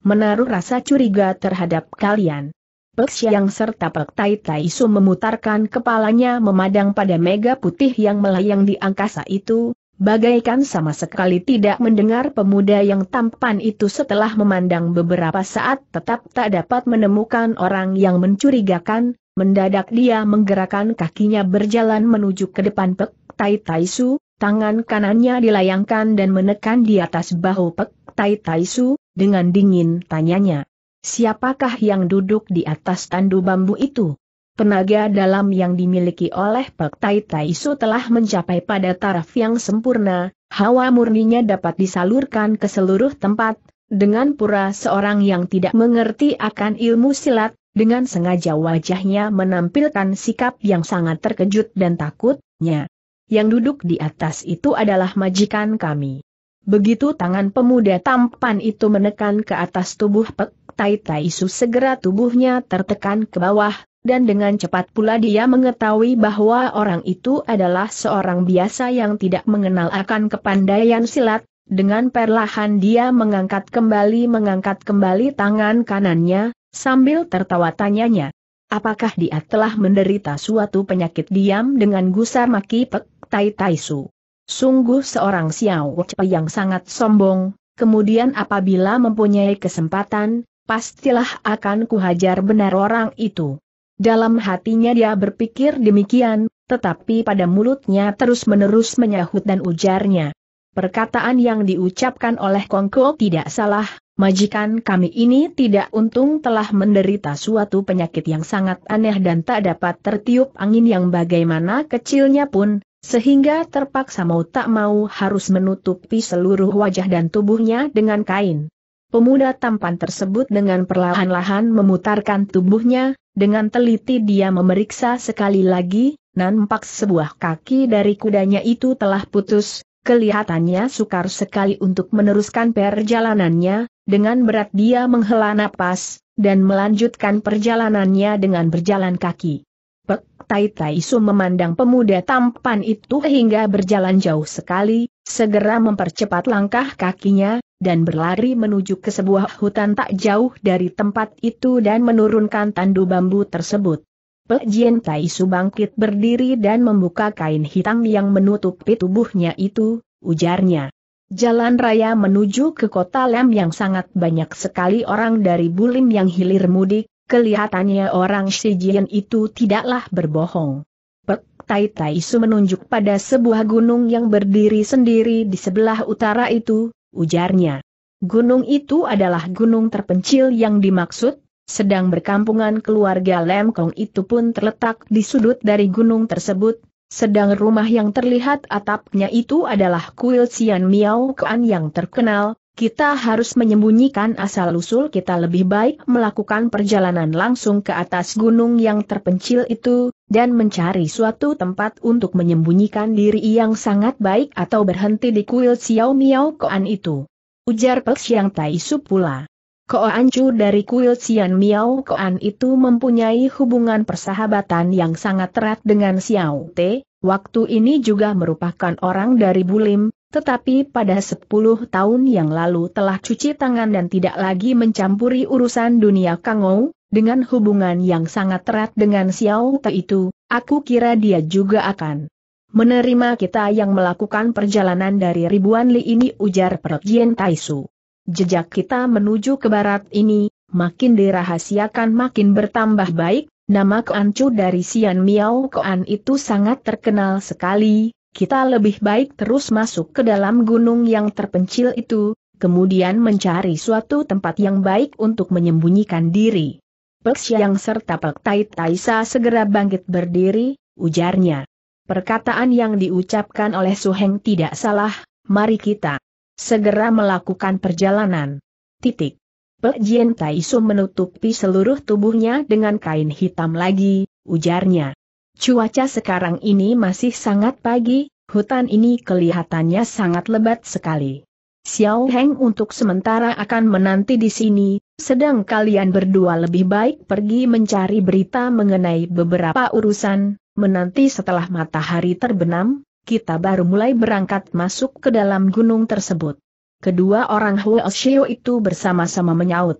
menaruh rasa curiga terhadap kalian. Pek Siang serta Pek Tai Tai Su memutarkan kepalanya memandang pada mega putih yang melayang di angkasa itu, bagaikan sama sekali tidak mendengar pemuda yang tampan itu setelah memandang beberapa saat tetap tak dapat menemukan orang yang mencurigakan, mendadak dia menggerakkan kakinya berjalan menuju ke depan Pek Tai Tai Su, tangan kanannya dilayangkan dan menekan di atas bahu Pek Tai Tai Su. dengan dingin tanyanya. Siapakah yang duduk di atas tandu bambu itu? Tenaga dalam yang dimiliki oleh Pak Tai Taisu telah mencapai pada taraf yang sempurna, hawa murninya dapat disalurkan ke seluruh tempat, dengan pura seorang yang tidak mengerti akan ilmu silat, dengan sengaja wajahnya menampilkan sikap yang sangat terkejut dan takutnya. Yang duduk di atas itu adalah majikan kami. Begitu tangan pemuda tampan itu menekan ke atas tubuh Pek Tai Tai Su segera tubuhnya tertekan ke bawah, dan dengan cepat pula dia mengetahui bahwa orang itu adalah seorang biasa yang tidak mengenal akan kepandaian silat, dengan perlahan dia mengangkat kembali mengangkat kembali tangan kanannya, sambil tertawa tanyanya. Apakah dia telah menderita suatu penyakit diam dengan gusar maki Pek Tai Tai Su? Sungguh seorang Xiao Cepei yang sangat sombong, kemudian apabila mempunyai kesempatan, pastilah akan kuhajar benar orang itu. Dalam hatinya dia berpikir demikian, tetapi pada mulutnya terus-menerus menyahut dan ujarnya. Perkataan yang diucapkan oleh Kongko tidak salah, majikan kami ini tidak untung telah menderita suatu penyakit yang sangat aneh dan tak dapat tertiup angin yang bagaimana kecilnya pun, sehingga terpaksa mau tak mau harus menutupi seluruh wajah dan tubuhnya dengan kain. Pemuda tampan tersebut dengan perlahan-lahan memutarkan tubuhnya, dengan teliti dia memeriksa sekali lagi, nampak sebuah kaki dari kudanya itu telah putus, kelihatannya sukar sekali untuk meneruskan perjalanannya, dengan berat dia menghela napas, dan melanjutkan perjalanannya dengan berjalan kaki. Pek Tai Tai Su memandang pemuda tampan itu hingga berjalan jauh sekali, segera mempercepat langkah kakinya, dan berlari menuju ke sebuah hutan tak jauh dari tempat itu dan menurunkan tandu bambu tersebut. Pek Jien Tai Su bangkit berdiri dan membuka kain hitam yang menutupi tubuhnya itu, ujarnya. Jalan raya menuju ke kota Lem yang sangat banyak sekali orang dari Bulim yang hilir mudik, kelihatannya orang Shijien itu tidaklah berbohong. Tai Tai Su menunjuk pada sebuah gunung yang berdiri sendiri di sebelah utara itu, ujarnya. Gunung itu adalah gunung terpencil yang dimaksud, sedang berkampungan keluarga Lemkong itu pun terletak di sudut dari gunung tersebut, sedang rumah yang terlihat atapnya itu adalah kuil Xian Miao Kuan yang terkenal, kita harus menyembunyikan asal-usul kita lebih baik melakukan perjalanan langsung ke atas gunung yang terpencil itu, dan mencari suatu tempat untuk menyembunyikan diri yang sangat baik atau berhenti di kuil Xiao Miao Koan itu. Ujar Pek Siang Tai Su pula. Chu dari kuil Xian Miao Koan itu mempunyai hubungan persahabatan yang sangat erat dengan Xiao Te, waktu ini juga merupakan orang dari Bulim, tetapi pada 10 tahun yang lalu telah cuci tangan dan tidak lagi mencampuri urusan dunia Kangou, dengan hubungan yang sangat erat dengan Xiao Te itu, aku kira dia juga akan menerima kita yang melakukan perjalanan dari ribuan li ini ujar Perot Jien Taisu. Jejak kita menuju ke barat ini, makin dirahasiakan makin bertambah baik, Nama Chu dari Sian Miao Kuan itu sangat terkenal sekali, kita lebih baik terus masuk ke dalam gunung yang terpencil itu, kemudian mencari suatu tempat yang baik untuk menyembunyikan diri. Pek yang serta Pek Tai Taisa segera bangkit berdiri, ujarnya. Perkataan yang diucapkan oleh Suheng tidak salah, mari kita segera melakukan perjalanan. Titik. Pek Jien Taisu menutupi seluruh tubuhnya dengan kain hitam lagi, ujarnya. Cuaca sekarang ini masih sangat pagi, hutan ini kelihatannya sangat lebat sekali. Xiao Heng untuk sementara akan menanti di sini, sedang kalian berdua lebih baik pergi mencari berita mengenai beberapa urusan, menanti setelah matahari terbenam, kita baru mulai berangkat masuk ke dalam gunung tersebut. Kedua orang Huo Xiao itu bersama-sama menyaut.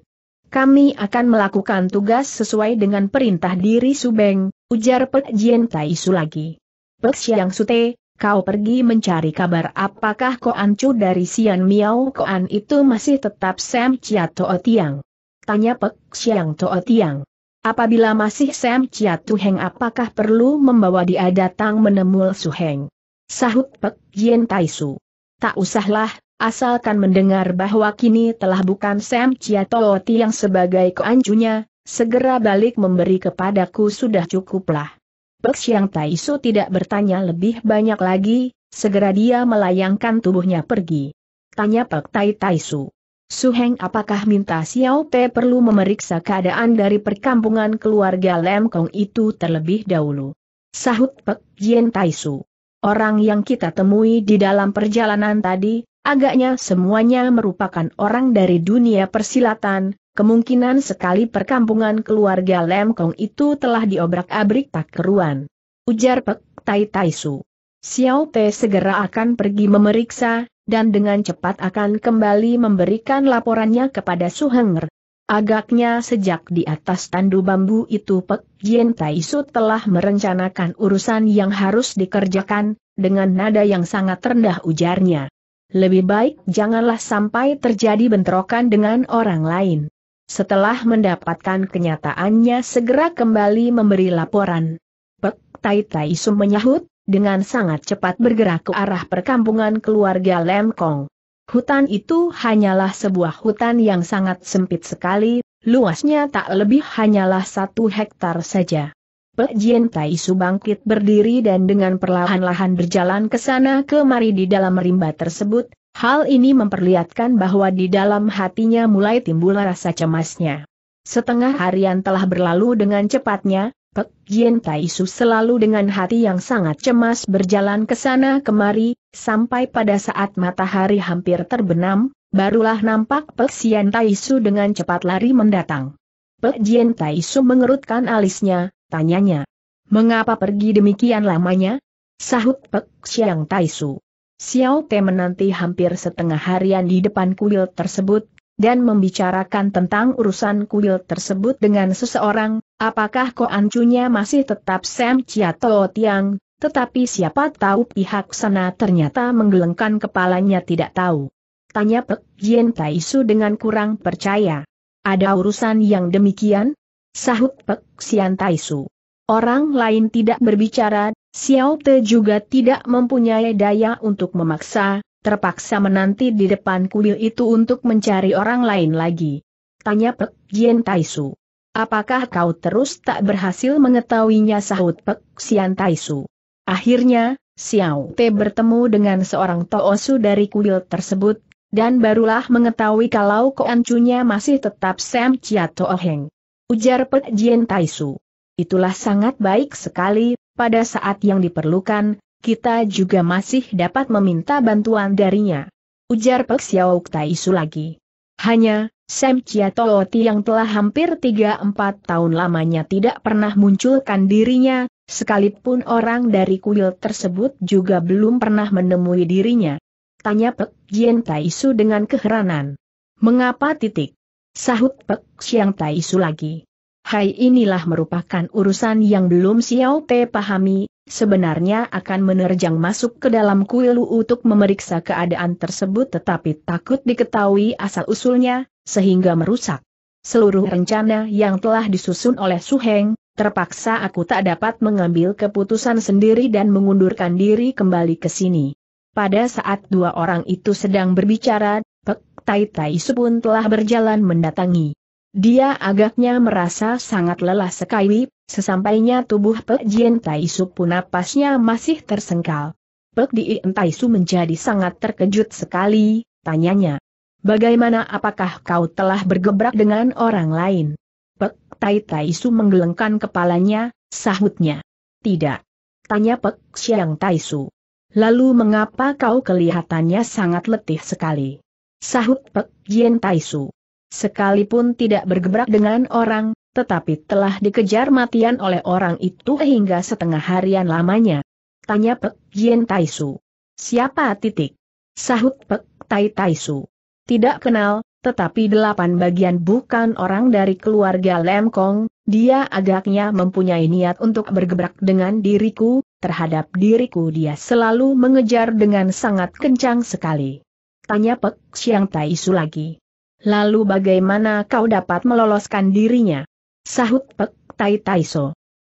Kami akan melakukan tugas sesuai dengan perintah diri Subeng, ujar Pek Jien Tai Su lagi. Pek Siang Sute, kau pergi mencari kabar apakah Koan Chu dari Sian Miao Koan itu masih tetap Sam Chia Toa Tiang. Tanya Pek Siang Toa Tiang. Apabila masih Sam Chia Tuheng apakah perlu membawa dia datang menemul Suheng? Sahut Pek Jien Tai Su. Tak usahlah, Asalkan mendengar bahwa kini telah bukan Sam Toti yang sebagai keanjunya, segera balik memberi kepadaku sudah cukuplah. Pek Siang Taisu tidak bertanya lebih banyak lagi, segera dia melayangkan tubuhnya pergi. Tanya Pek Tai Taisu. Suheng apakah minta Xiao Te perlu memeriksa keadaan dari perkampungan keluarga Lem Kong itu terlebih dahulu? Sahut Pek Jien Taisu. Orang yang kita temui di dalam perjalanan tadi, Agaknya semuanya merupakan orang dari dunia persilatan, kemungkinan sekali perkampungan keluarga Lemkong itu telah diobrak-abrik tak keruan. Ujar Pek Tai Tai Su. Xiao Te segera akan pergi memeriksa, dan dengan cepat akan kembali memberikan laporannya kepada Su Henger. Agaknya sejak di atas tandu bambu itu Pek Jien Su telah merencanakan urusan yang harus dikerjakan, dengan nada yang sangat rendah ujarnya. Lebih baik janganlah sampai terjadi bentrokan dengan orang lain. Setelah mendapatkan kenyataannya segera kembali memberi laporan. Pek Tai Tai Sum menyahut, dengan sangat cepat bergerak ke arah perkampungan keluarga Lem Kong. Hutan itu hanyalah sebuah hutan yang sangat sempit sekali, luasnya tak lebih hanyalah satu hektar saja. Pek Jien Tai Su bangkit berdiri dan dengan perlahan-lahan berjalan ke sana kemari di dalam rimba tersebut, hal ini memperlihatkan bahwa di dalam hatinya mulai timbul rasa cemasnya. Setengah harian telah berlalu dengan cepatnya, Pek Jien Tai Su selalu dengan hati yang sangat cemas berjalan ke sana kemari, sampai pada saat matahari hampir terbenam, barulah nampak Pek Jien Tai Su dengan cepat lari mendatang. Pek Jien Tai Su mengerutkan alisnya, Tanyanya. Mengapa pergi demikian lamanya? Sahut Pek Siang Taisu. Xiao Te menanti hampir setengah harian di depan kuil tersebut, dan membicarakan tentang urusan kuil tersebut dengan seseorang, apakah koancunya masih tetap Sam Chiato Tiang, tetapi siapa tahu pihak sana ternyata menggelengkan kepalanya tidak tahu. Tanya Pek Yen Taisu dengan kurang percaya. Ada urusan yang demikian? sahut Pek Sian Taisu. Orang lain tidak berbicara, Xiao Te juga tidak mempunyai daya untuk memaksa, terpaksa menanti di depan kuil itu untuk mencari orang lain lagi. Tanya Pek Jian Taisu. Apakah kau terus tak berhasil mengetahuinya sahut Pek Sian Taisu? Akhirnya, Xiao Te bertemu dengan seorang Toosu dari kuil tersebut, dan barulah mengetahui kalau koancunya masih tetap Sam Chia Toheng ujar Pek Jien Taisu. Itulah sangat baik sekali, pada saat yang diperlukan, kita juga masih dapat meminta bantuan darinya. Ujar Pek Xiaok Taisu lagi. Hanya, Sam Chiatooti yang telah hampir 3-4 tahun lamanya tidak pernah munculkan dirinya, sekalipun orang dari kuil tersebut juga belum pernah menemui dirinya. Tanya Pek Jien Taisu dengan keheranan. Mengapa titik? Sahut Pek Siang Taisu lagi. Hai inilah merupakan urusan yang belum Xiao Pe pahami, sebenarnya akan menerjang masuk ke dalam kuil Lu untuk memeriksa keadaan tersebut tetapi takut diketahui asal-usulnya, sehingga merusak. Seluruh rencana yang telah disusun oleh Su Heng. terpaksa aku tak dapat mengambil keputusan sendiri dan mengundurkan diri kembali ke sini. Pada saat dua orang itu sedang berbicara, Tai Tai Su pun telah berjalan mendatangi. Dia agaknya merasa sangat lelah sekali, sesampainya tubuh Pek Jien Tai pun napasnya masih tersengkal. Pek Dien Tai Su menjadi sangat terkejut sekali, tanyanya. Bagaimana apakah kau telah bergebrak dengan orang lain? Pek Tai Tai Su menggelengkan kepalanya, sahutnya. Tidak. Tanya Pek Siang Tai Su. Lalu mengapa kau kelihatannya sangat letih sekali? Sahut Pek Jien Taisu. Sekalipun tidak bergebrak dengan orang, tetapi telah dikejar matian oleh orang itu hingga setengah harian lamanya. Tanya Pek Jien Taisu. Siapa titik? Sahut Pek Tai Taisu. Tidak kenal, tetapi delapan bagian bukan orang dari keluarga Lem Kong, dia agaknya mempunyai niat untuk bergebrak dengan diriku, terhadap diriku dia selalu mengejar dengan sangat kencang sekali. Tanya Pek Siang Tai lagi. Lalu bagaimana kau dapat meloloskan dirinya? Sahut Pek Tai Tai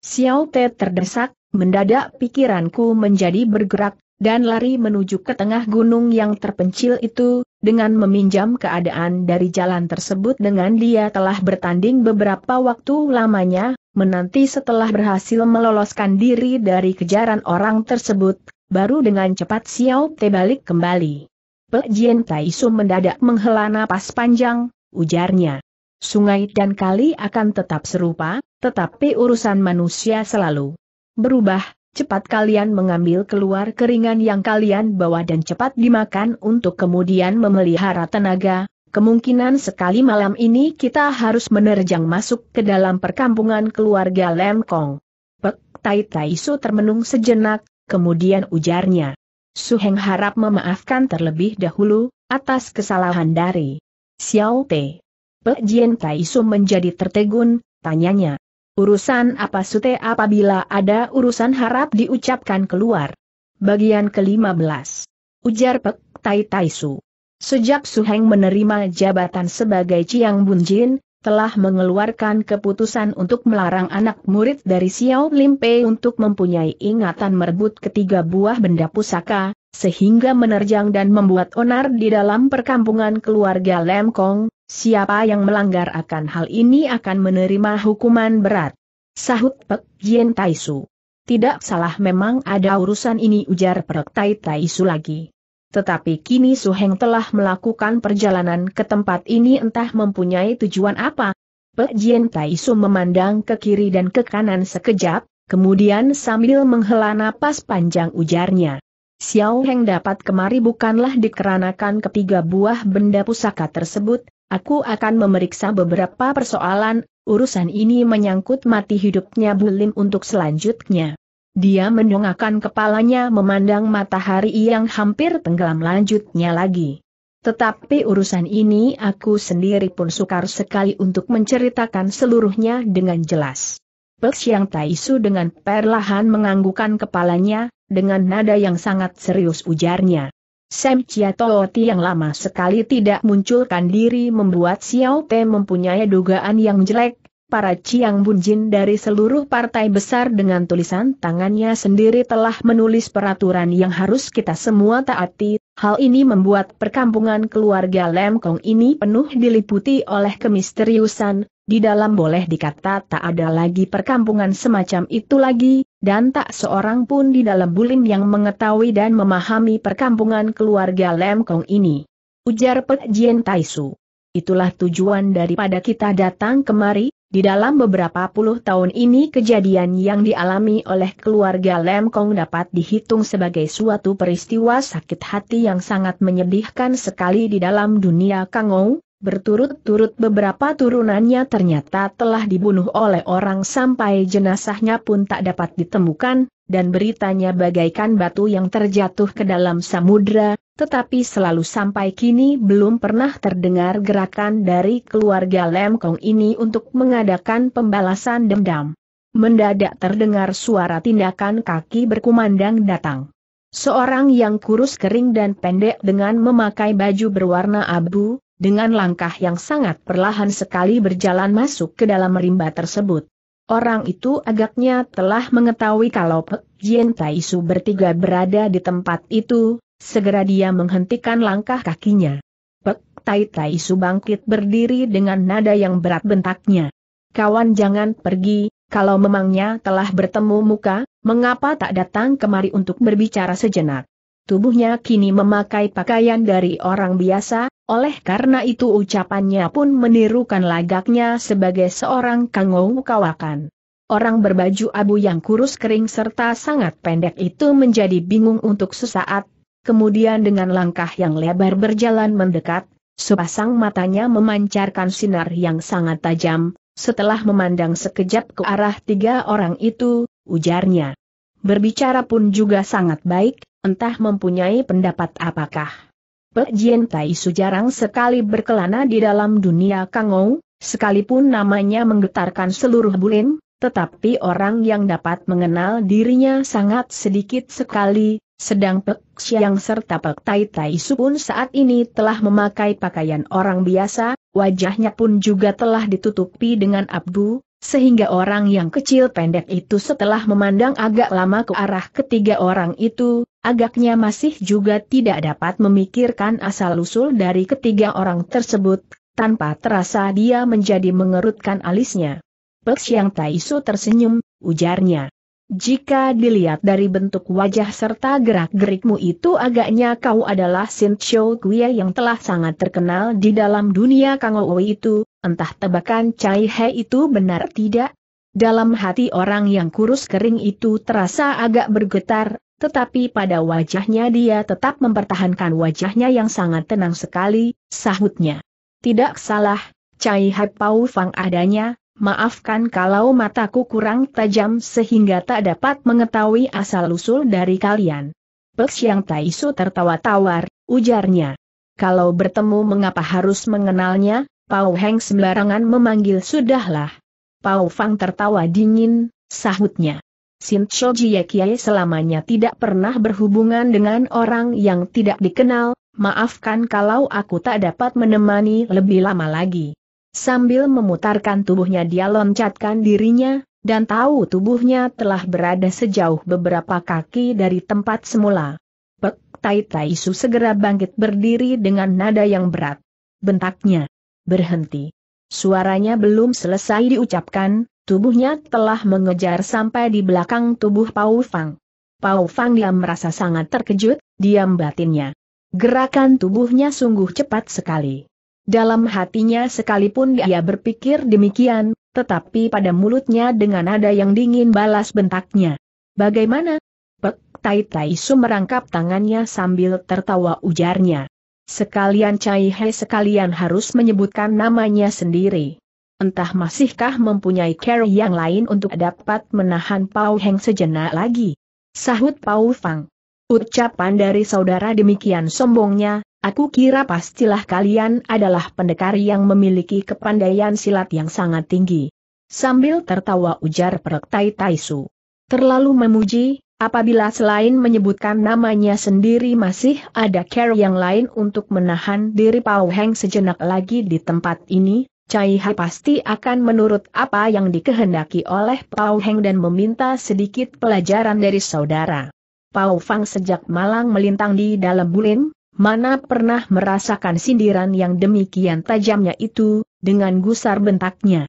Xiao Te terdesak, mendadak pikiranku menjadi bergerak, dan lari menuju ke tengah gunung yang terpencil itu, dengan meminjam keadaan dari jalan tersebut dengan dia telah bertanding beberapa waktu lamanya, menanti setelah berhasil meloloskan diri dari kejaran orang tersebut, baru dengan cepat Xiao Te balik kembali. Pek Jien Su mendadak menghela napas panjang, ujarnya. Sungai dan kali akan tetap serupa, tetapi urusan manusia selalu berubah, cepat kalian mengambil keluar keringan yang kalian bawa dan cepat dimakan untuk kemudian memelihara tenaga, Kemungkinan sekali malam ini kita harus menerjang masuk ke dalam perkampungan keluarga Lem Kong. Pek Tai Tai Su termenung sejenak, kemudian ujarnya. Suheng harap memaafkan terlebih dahulu, atas kesalahan dari Xiao Te. Pe Jian Su menjadi tertegun, tanyanya. Urusan apa sute apabila ada urusan harap diucapkan keluar. Bagian ke-15. Ujar Pek Tai Tai Su. Sejak Suheng menerima jabatan sebagai Chiang Jin telah mengeluarkan keputusan untuk melarang anak murid dari Xiao Limpe untuk mempunyai ingatan merebut ketiga buah benda pusaka, sehingga menerjang dan membuat onar di dalam perkampungan keluarga Lem Kong, siapa yang melanggar akan hal ini akan menerima hukuman berat. Sahut Pek Tai Taisu. Tidak salah memang ada urusan ini ujar Pek Tai Taisu lagi. Tetapi kini Su Heng telah melakukan perjalanan ke tempat ini entah mempunyai tujuan apa. Pe Jien Tai Su memandang ke kiri dan ke kanan sekejap, kemudian sambil menghela napas panjang ujarnya. Xiao Heng dapat kemari bukanlah dikeranakan ketiga buah benda pusaka tersebut, aku akan memeriksa beberapa persoalan, urusan ini menyangkut mati hidupnya Bulim untuk selanjutnya. Dia mendongakkan kepalanya memandang matahari yang hampir tenggelam lanjutnya lagi. Tetapi urusan ini aku sendiri pun sukar sekali untuk menceritakan seluruhnya dengan jelas. yang Siang Taisu dengan perlahan menganggukan kepalanya, dengan nada yang sangat serius ujarnya. Sam Tooti yang lama sekali tidak munculkan diri membuat Xiao Te mempunyai dugaan yang jelek, para Chiang Bunjin dari seluruh partai besar dengan tulisan tangannya sendiri telah menulis peraturan yang harus kita semua taati, hal ini membuat perkampungan keluarga Lem Kong ini penuh diliputi oleh kemisteriusan, di dalam boleh dikata tak ada lagi perkampungan semacam itu lagi, dan tak seorang pun di dalam bulim yang mengetahui dan memahami perkampungan keluarga Lem Kong ini. Ujar Pek Jien Taisu. Itulah tujuan daripada kita datang kemari, di dalam beberapa puluh tahun ini kejadian yang dialami oleh keluarga Lem Kong dapat dihitung sebagai suatu peristiwa sakit hati yang sangat menyedihkan sekali di dalam dunia Kangou, berturut-turut beberapa turunannya ternyata telah dibunuh oleh orang sampai jenazahnya pun tak dapat ditemukan, dan beritanya bagaikan batu yang terjatuh ke dalam samudra, tetapi selalu sampai kini belum pernah terdengar gerakan dari keluarga Lemkong ini untuk mengadakan pembalasan dendam. Mendadak terdengar suara tindakan kaki berkumandang datang. Seorang yang kurus kering dan pendek dengan memakai baju berwarna abu, dengan langkah yang sangat perlahan sekali berjalan masuk ke dalam rimba tersebut. Orang itu agaknya telah mengetahui kalau Pek Jien Taisu bertiga berada di tempat itu, Segera dia menghentikan langkah kakinya. Pek Tai Tai Su bangkit berdiri dengan nada yang berat bentaknya. Kawan jangan pergi, kalau memangnya telah bertemu muka, mengapa tak datang kemari untuk berbicara sejenak? Tubuhnya kini memakai pakaian dari orang biasa, oleh karena itu ucapannya pun menirukan lagaknya sebagai seorang kangou kawakan. Orang berbaju abu yang kurus kering serta sangat pendek itu menjadi bingung untuk sesaat, kemudian dengan langkah yang lebar berjalan mendekat, sepasang matanya memancarkan sinar yang sangat tajam, setelah memandang sekejap ke arah tiga orang itu, ujarnya. Berbicara pun juga sangat baik, entah mempunyai pendapat apakah. Pek Jien Tai Su jarang sekali berkelana di dalam dunia Kangou, sekalipun namanya menggetarkan seluruh bulin, tetapi orang yang dapat mengenal dirinya sangat sedikit sekali, sedang Pek Siang serta Pek Tai Tai Su pun saat ini telah memakai pakaian orang biasa, wajahnya pun juga telah ditutupi dengan abu, sehingga orang yang kecil pendek itu setelah memandang agak lama ke arah ketiga orang itu, agaknya masih juga tidak dapat memikirkan asal-usul dari ketiga orang tersebut, tanpa terasa dia menjadi mengerutkan alisnya. Pek Siang Tai Su tersenyum, ujarnya. Jika dilihat dari bentuk wajah serta gerak-gerikmu itu agaknya kau adalah Sin Chou Kuya yang telah sangat terkenal di dalam dunia Kang Ouwe itu, entah tebakan Chai He itu benar tidak? Dalam hati orang yang kurus kering itu terasa agak bergetar, tetapi pada wajahnya dia tetap mempertahankan wajahnya yang sangat tenang sekali, sahutnya. Tidak salah, Chai He Pau Fang adanya, Maafkan kalau mataku kurang tajam sehingga tak dapat mengetahui asal-usul dari kalian. Peks yang Taisu tertawa tawar, ujarnya. Kalau bertemu mengapa harus mengenalnya, Pau Heng sembarangan memanggil sudahlah. Pau Fang tertawa dingin, sahutnya. Sin Cho Jie Kiai selamanya tidak pernah berhubungan dengan orang yang tidak dikenal, maafkan kalau aku tak dapat menemani lebih lama lagi. Sambil memutarkan tubuhnya dia loncatkan dirinya, dan tahu tubuhnya telah berada sejauh beberapa kaki dari tempat semula. Pek Tai Tai Su segera bangkit berdiri dengan nada yang berat. Bentaknya. Berhenti. Suaranya belum selesai diucapkan, tubuhnya telah mengejar sampai di belakang tubuh Pau Fang. Pau Fang diam merasa sangat terkejut, diam batinnya. Gerakan tubuhnya sungguh cepat sekali. Dalam hatinya sekalipun dia berpikir demikian, tetapi pada mulutnya dengan nada yang dingin balas bentaknya. Bagaimana? Pek Tai Tai Su merangkap tangannya sambil tertawa ujarnya. Sekalian Cai He sekalian harus menyebutkan namanya sendiri. Entah masihkah mempunyai care yang lain untuk dapat menahan Pau Heng sejenak lagi. Sahut Pau Fang. Ucapan dari saudara demikian sombongnya, Aku kira pastilah kalian adalah pendekar yang memiliki kepandaian silat yang sangat tinggi. Sambil tertawa ujar Perek Tai Taisu. Terlalu memuji, apabila selain menyebutkan namanya sendiri masih ada care yang lain untuk menahan diri Pau Heng sejenak lagi di tempat ini, Cai Hai pasti akan menurut apa yang dikehendaki oleh Pau Heng dan meminta sedikit pelajaran dari saudara. Pau Fang sejak malang melintang di dalam bulim. Mana pernah merasakan sindiran yang demikian tajamnya itu, dengan gusar bentaknya.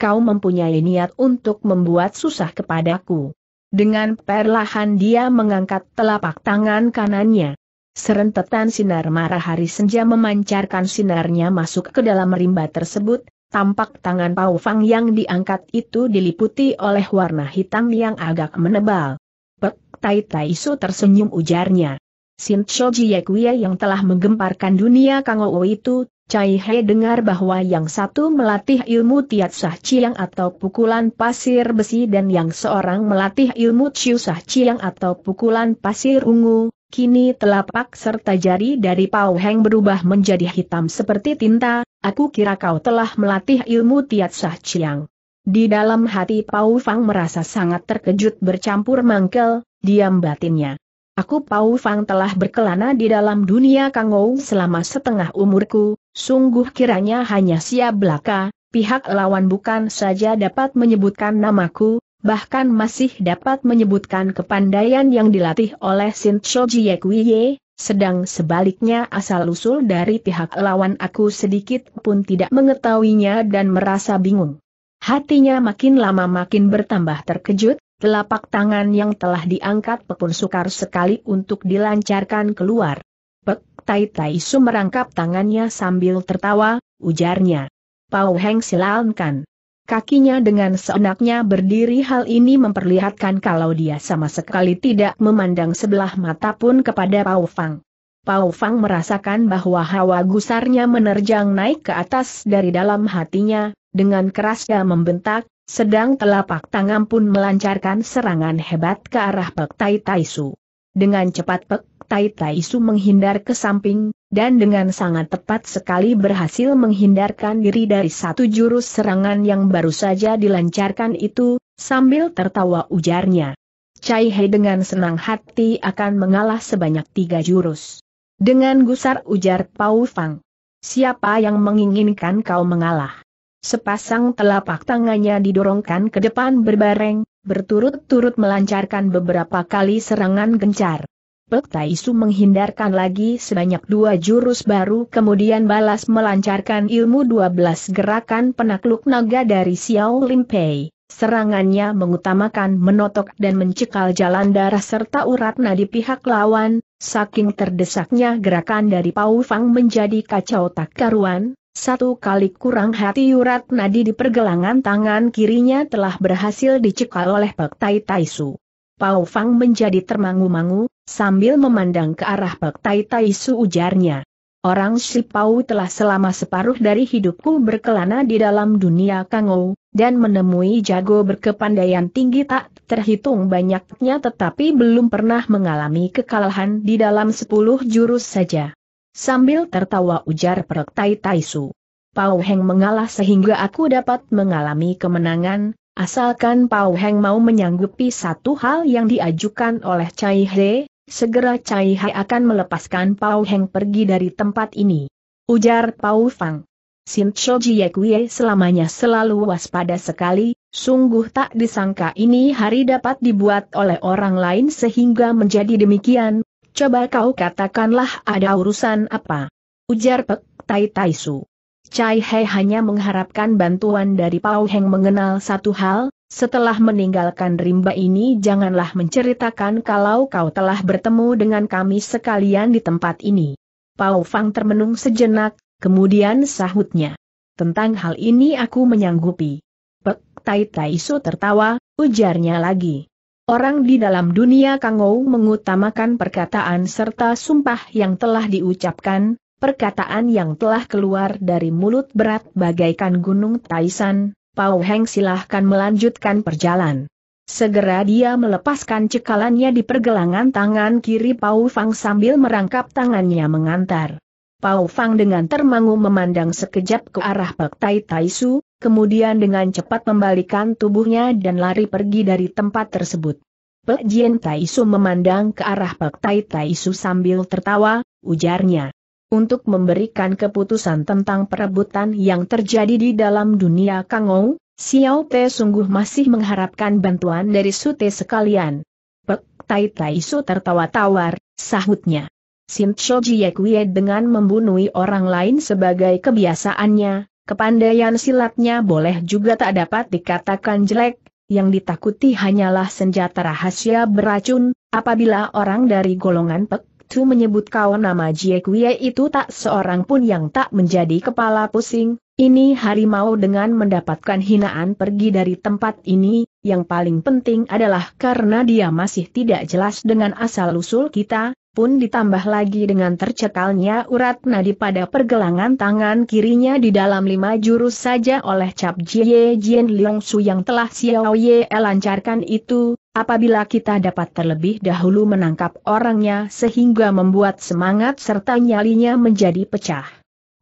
Kau mempunyai niat untuk membuat susah kepadaku. Dengan perlahan dia mengangkat telapak tangan kanannya. Serentetan sinar marah hari senja memancarkan sinarnya masuk ke dalam rimba tersebut, tampak tangan Pau Fang yang diangkat itu diliputi oleh warna hitam yang agak menebal. Pek Tai Tai Su tersenyum ujarnya. Sin Cho yang telah menggemparkan dunia Kangouo itu, Cai He dengar bahwa yang satu melatih ilmu Tiat Sah Chiang atau pukulan pasir besi dan yang seorang melatih ilmu Chiu Sah Chiang atau pukulan pasir ungu, kini telapak serta jari dari Pau Heng berubah menjadi hitam seperti tinta, aku kira kau telah melatih ilmu Tiat Sah Chiang. Di dalam hati Pau Fang merasa sangat terkejut bercampur mangkel, diam batinnya. Aku Pau Fang telah berkelana di dalam dunia Kangou selama setengah umurku, sungguh kiranya hanya sia belaka, pihak lawan bukan saja dapat menyebutkan namaku, bahkan masih dapat menyebutkan kepandaian yang dilatih oleh Sin Cho Jiekuye, sedang sebaliknya asal-usul dari pihak lawan aku sedikit pun tidak mengetahuinya dan merasa bingung. Hatinya makin lama makin bertambah terkejut, Telapak tangan yang telah diangkat pepun pun sukar sekali untuk dilancarkan keluar. Pek Tai Tai Su merangkap tangannya sambil tertawa, ujarnya. Pau Heng silakan. Kakinya dengan seenaknya berdiri hal ini memperlihatkan kalau dia sama sekali tidak memandang sebelah mata pun kepada Pau Fang. Pau Fang merasakan bahwa hawa gusarnya menerjang naik ke atas dari dalam hatinya, dengan kerasnya membentak, sedang telapak tangan pun melancarkan serangan hebat ke arah Pek Tai Taisu. Dengan cepat Pek Tai Taisu menghindar ke samping, dan dengan sangat tepat sekali berhasil menghindarkan diri dari satu jurus serangan yang baru saja dilancarkan itu, sambil tertawa ujarnya. Cai He dengan senang hati akan mengalah sebanyak tiga jurus. Dengan gusar ujar Pau Fang. Siapa yang menginginkan kau mengalah? Sepasang telapak tangannya didorongkan ke depan berbareng, berturut-turut melancarkan beberapa kali serangan gencar. Pek Taisu menghindarkan lagi sebanyak dua jurus baru kemudian balas melancarkan ilmu 12 gerakan penakluk naga dari Xiao Limpei. Serangannya mengutamakan menotok dan mencekal jalan darah serta urat nadi pihak lawan, saking terdesaknya gerakan dari Pau Fang menjadi kacau tak karuan, satu kali kurang hati urat nadi di pergelangan tangan kirinya telah berhasil dicekal oleh Pek Tai Taisu. Pau Fang menjadi termangu-mangu, sambil memandang ke arah Pek Tai Taisu ujarnya. Orang si Pao telah selama separuh dari hidupku berkelana di dalam dunia kangou, dan menemui jago berkepandaian tinggi tak terhitung banyaknya tetapi belum pernah mengalami kekalahan di dalam sepuluh jurus saja. Sambil tertawa ujar Perek Tai Taisu. Pau Heng mengalah sehingga aku dapat mengalami kemenangan, asalkan Pau Heng mau menyanggupi satu hal yang diajukan oleh Cai He, segera Cai He akan melepaskan Pau Heng pergi dari tempat ini. Ujar Pau Fang. Sin Cho Jiekwie selamanya selalu waspada sekali, sungguh tak disangka ini hari dapat dibuat oleh orang lain sehingga menjadi demikian, Coba kau katakanlah ada urusan apa. Ujar Pek Tai Tai Su. Cai He hanya mengharapkan bantuan dari Pau Heng mengenal satu hal, setelah meninggalkan rimba ini janganlah menceritakan kalau kau telah bertemu dengan kami sekalian di tempat ini. Pau Fang termenung sejenak, kemudian sahutnya. Tentang hal ini aku menyanggupi. Pek Tai Tai Su tertawa, ujarnya lagi. Orang di dalam dunia Kangou mengutamakan perkataan serta sumpah yang telah diucapkan, perkataan yang telah keluar dari mulut berat bagaikan gunung Taisan, Pau Heng silahkan melanjutkan perjalanan. Segera dia melepaskan cekalannya di pergelangan tangan kiri Pau Fang sambil merangkap tangannya mengantar. Pau Fang dengan termangu memandang sekejap ke arah Pek Tai Taisu, kemudian dengan cepat membalikan tubuhnya dan lari pergi dari tempat tersebut. Pek Jien Taisu memandang ke arah Pek Tai Taisu sambil tertawa, ujarnya. Untuk memberikan keputusan tentang perebutan yang terjadi di dalam dunia Kangou, Xiao Te sungguh masih mengharapkan bantuan dari Sute sekalian. Pek Tai Taisu tertawa tawar, sahutnya. Sin Cho Jie dengan membunuh orang lain sebagai kebiasaannya, Kepandaian silatnya boleh juga tak dapat dikatakan jelek, yang ditakuti hanyalah senjata rahasia beracun, apabila orang dari golongan Pek Tu menyebut kau nama Jie Kuye itu tak seorang pun yang tak menjadi kepala pusing, ini harimau dengan mendapatkan hinaan pergi dari tempat ini, yang paling penting adalah karena dia masih tidak jelas dengan asal-usul kita, pun ditambah lagi dengan tercekalnya urat nadi pada pergelangan tangan kirinya di dalam lima jurus saja oleh Cap Jie Jian Liang Su yang telah Xiao Ye lancarkan itu, apabila kita dapat terlebih dahulu menangkap orangnya sehingga membuat semangat serta nyalinya menjadi pecah.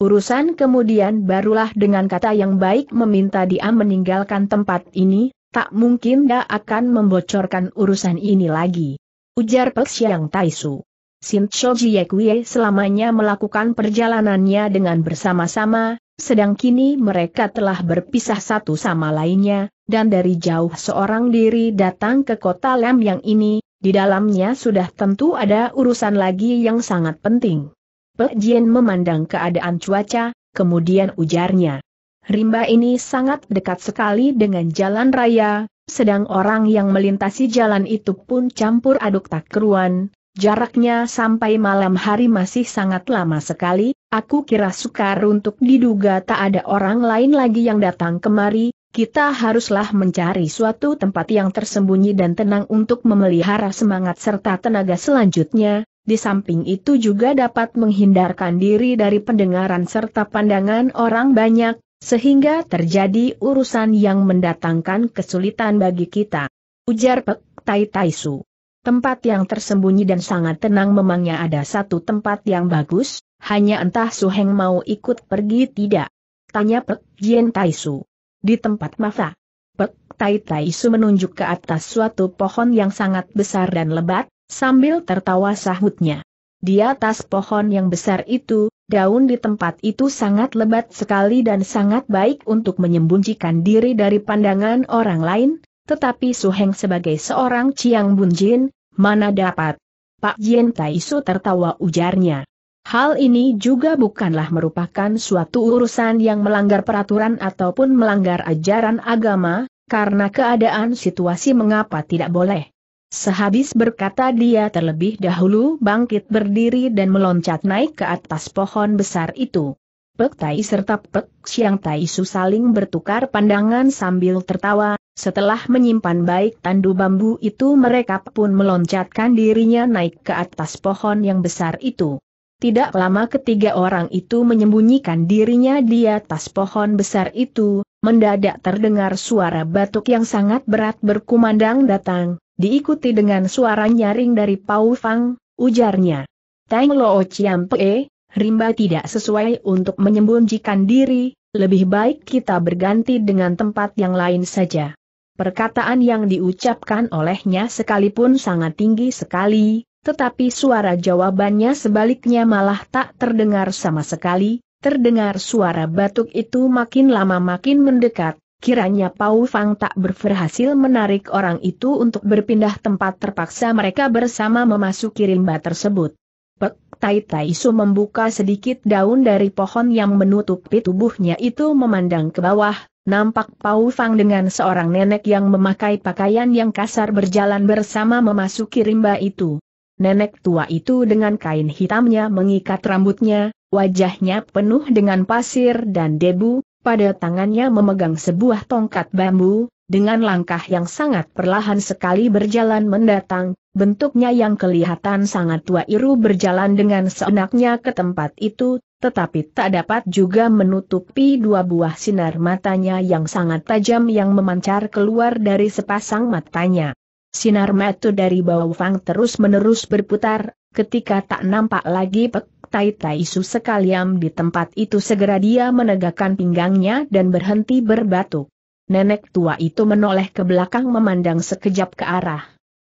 Urusan kemudian barulah dengan kata yang baik meminta dia meninggalkan tempat ini, tak mungkin dia akan membocorkan urusan ini lagi. Ujar Pek Siang Taisu. Cho Jie Yekwie selamanya melakukan perjalanannya dengan bersama-sama, sedang kini mereka telah berpisah satu sama lainnya, dan dari jauh seorang diri datang ke kota Lem yang ini, di dalamnya sudah tentu ada urusan lagi yang sangat penting. Pe Jien memandang keadaan cuaca, kemudian ujarnya. Rimba ini sangat dekat sekali dengan jalan raya, sedang orang yang melintasi jalan itu pun campur aduk tak keruan. Jaraknya sampai malam hari masih sangat lama sekali, aku kira sukar untuk diduga tak ada orang lain lagi yang datang kemari, kita haruslah mencari suatu tempat yang tersembunyi dan tenang untuk memelihara semangat serta tenaga selanjutnya, di samping itu juga dapat menghindarkan diri dari pendengaran serta pandangan orang banyak, sehingga terjadi urusan yang mendatangkan kesulitan bagi kita. Ujar Pek Tai Taisu. Tempat yang tersembunyi dan sangat tenang memangnya ada satu tempat yang bagus, hanya entah Su Heng mau ikut pergi tidak. Tanya Pek Jien Tai Su. Di tempat Mafa. Pek Tai Tai Su menunjuk ke atas suatu pohon yang sangat besar dan lebat, sambil tertawa sahutnya. Di atas pohon yang besar itu, daun di tempat itu sangat lebat sekali dan sangat baik untuk menyembunyikan diri dari pandangan orang lain, tetapi Su Heng sebagai seorang Chiang Bun Jin, mana dapat? Pak Jin Tai Su tertawa ujarnya. Hal ini juga bukanlah merupakan suatu urusan yang melanggar peraturan ataupun melanggar ajaran agama, karena keadaan situasi mengapa tidak boleh. Sehabis berkata dia terlebih dahulu bangkit berdiri dan meloncat naik ke atas pohon besar itu. Pek Tai serta Pek Siang Tai Su saling bertukar pandangan sambil tertawa, setelah menyimpan baik tandu bambu itu mereka pun meloncatkan dirinya naik ke atas pohon yang besar itu. Tidak lama ketiga orang itu menyembunyikan dirinya di atas pohon besar itu, mendadak terdengar suara batuk yang sangat berat berkumandang datang, diikuti dengan suara nyaring dari Pau Fang, ujarnya. Tang Lo Chiam Pe, rimba tidak sesuai untuk menyembunyikan diri, lebih baik kita berganti dengan tempat yang lain saja. Perkataan yang diucapkan olehnya sekalipun sangat tinggi sekali, tetapi suara jawabannya sebaliknya malah tak terdengar sama sekali, terdengar suara batuk itu makin lama makin mendekat, Kiranya Pau Fang tak berhasil menarik orang itu untuk berpindah tempat terpaksa mereka bersama memasuki rimba tersebut. Pek Tai Tai Su membuka sedikit daun dari pohon yang menutupi tubuhnya itu memandang ke bawah, nampak Pau Fang dengan seorang nenek yang memakai pakaian yang kasar berjalan bersama memasuki rimba itu. Nenek tua itu dengan kain hitamnya mengikat rambutnya, wajahnya penuh dengan pasir dan debu, pada tangannya memegang sebuah tongkat bambu, dengan langkah yang sangat perlahan sekali berjalan mendatang, bentuknya yang kelihatan sangat tua Iru berjalan dengan seenaknya ke tempat itu, tetapi tak dapat juga menutupi dua buah sinar matanya yang sangat tajam yang memancar keluar dari sepasang matanya. Sinar mata dari bawah Fang terus-menerus berputar, ketika tak nampak lagi Pek Tai Tai Su sekalian di tempat itu segera dia menegakkan pinggangnya dan berhenti berbatuk. Nenek tua itu menoleh ke belakang memandang sekejap ke arah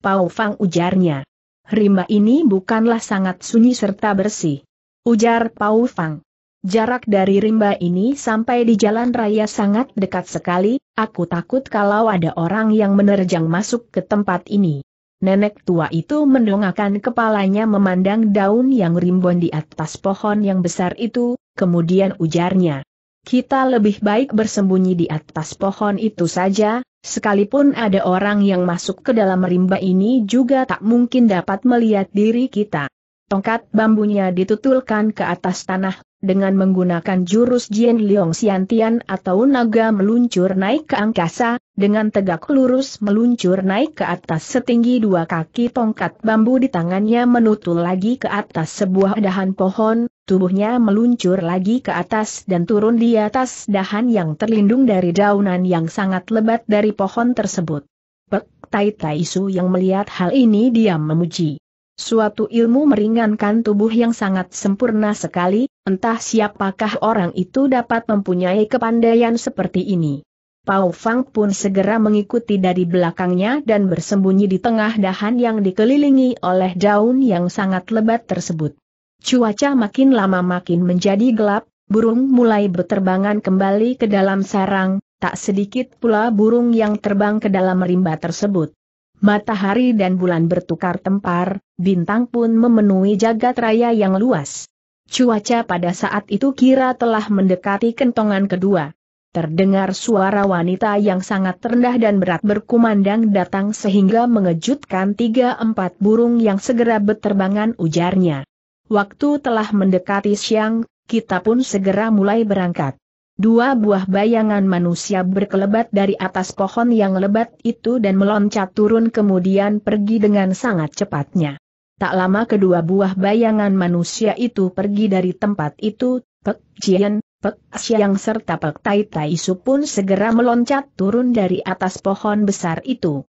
Pau Fang ujarnya. Rimba ini bukanlah sangat sunyi serta bersih. Ujar Pau Fang. Jarak dari rimba ini sampai di jalan raya sangat dekat sekali, aku takut kalau ada orang yang menerjang masuk ke tempat ini. Nenek tua itu mendongakkan kepalanya memandang daun yang rimbun di atas pohon yang besar itu, kemudian ujarnya. Kita lebih baik bersembunyi di atas pohon itu saja, Sekalipun ada orang yang masuk ke dalam rimba ini juga tak mungkin dapat melihat diri kita. Tongkat bambunya ditutulkan ke atas tanah, dengan menggunakan jurus Jian Liong Xiantian atau naga meluncur naik ke angkasa, dengan tegak lurus meluncur naik ke atas setinggi dua kaki tongkat bambu di tangannya menutul lagi ke atas sebuah dahan pohon, Tubuhnya meluncur lagi ke atas dan turun di atas dahan yang terlindung dari daunan yang sangat lebat dari pohon tersebut. Pek Tai Tai Su yang melihat hal ini diam memuji. Suatu ilmu meringankan tubuh yang sangat sempurna sekali, entah siapakah orang itu dapat mempunyai kepandaian seperti ini. Pao Fang pun segera mengikuti dari belakangnya dan bersembunyi di tengah dahan yang dikelilingi oleh daun yang sangat lebat tersebut. Cuaca makin lama makin menjadi gelap, burung mulai berterbangan kembali ke dalam sarang, tak sedikit pula burung yang terbang ke dalam rimba tersebut. Matahari dan bulan bertukar tempar, bintang pun memenuhi jagat raya yang luas. Cuaca pada saat itu kira telah mendekati kentongan kedua. Terdengar suara wanita yang sangat rendah dan berat berkumandang datang sehingga mengejutkan tiga empat burung yang segera berterbangan ujarnya. Waktu telah mendekati siang, kita pun segera mulai berangkat. Dua buah bayangan manusia berkelebat dari atas pohon yang lebat itu dan meloncat turun kemudian pergi dengan sangat cepatnya. Tak lama kedua buah bayangan manusia itu pergi dari tempat itu, Pek Jian, Pek Siang serta Pek Tai Tai Su pun segera meloncat turun dari atas pohon besar itu.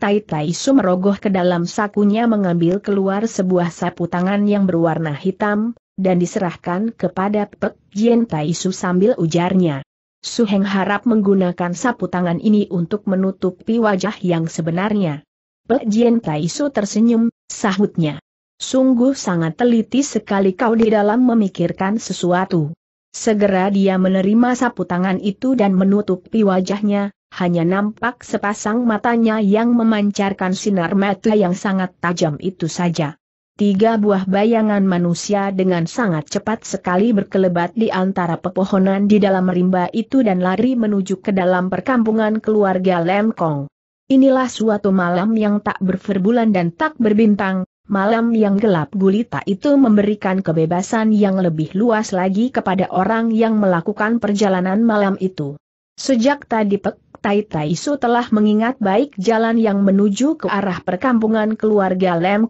Tai Tai Su merogoh ke dalam sakunya mengambil keluar sebuah sapu tangan yang berwarna hitam, dan diserahkan kepada Pek Jien Tai Su sambil ujarnya. Su Heng harap menggunakan sapu tangan ini untuk menutupi wajah yang sebenarnya. Pek Jien Tai Su tersenyum, sahutnya. Sungguh sangat teliti sekali kau di dalam memikirkan sesuatu. Segera dia menerima sapu tangan itu dan menutupi wajahnya, hanya nampak sepasang matanya yang memancarkan sinar mata yang sangat tajam itu saja. Tiga buah bayangan manusia dengan sangat cepat sekali berkelebat di antara pepohonan di dalam rimba itu dan lari menuju ke dalam perkampungan keluarga Lemkong. Inilah suatu malam yang tak berferbulan dan tak berbintang, malam yang gelap gulita itu memberikan kebebasan yang lebih luas lagi kepada orang yang melakukan perjalanan malam itu. Sejak tadi pek, Tai Tai Su telah mengingat baik jalan yang menuju ke arah perkampungan keluarga Lem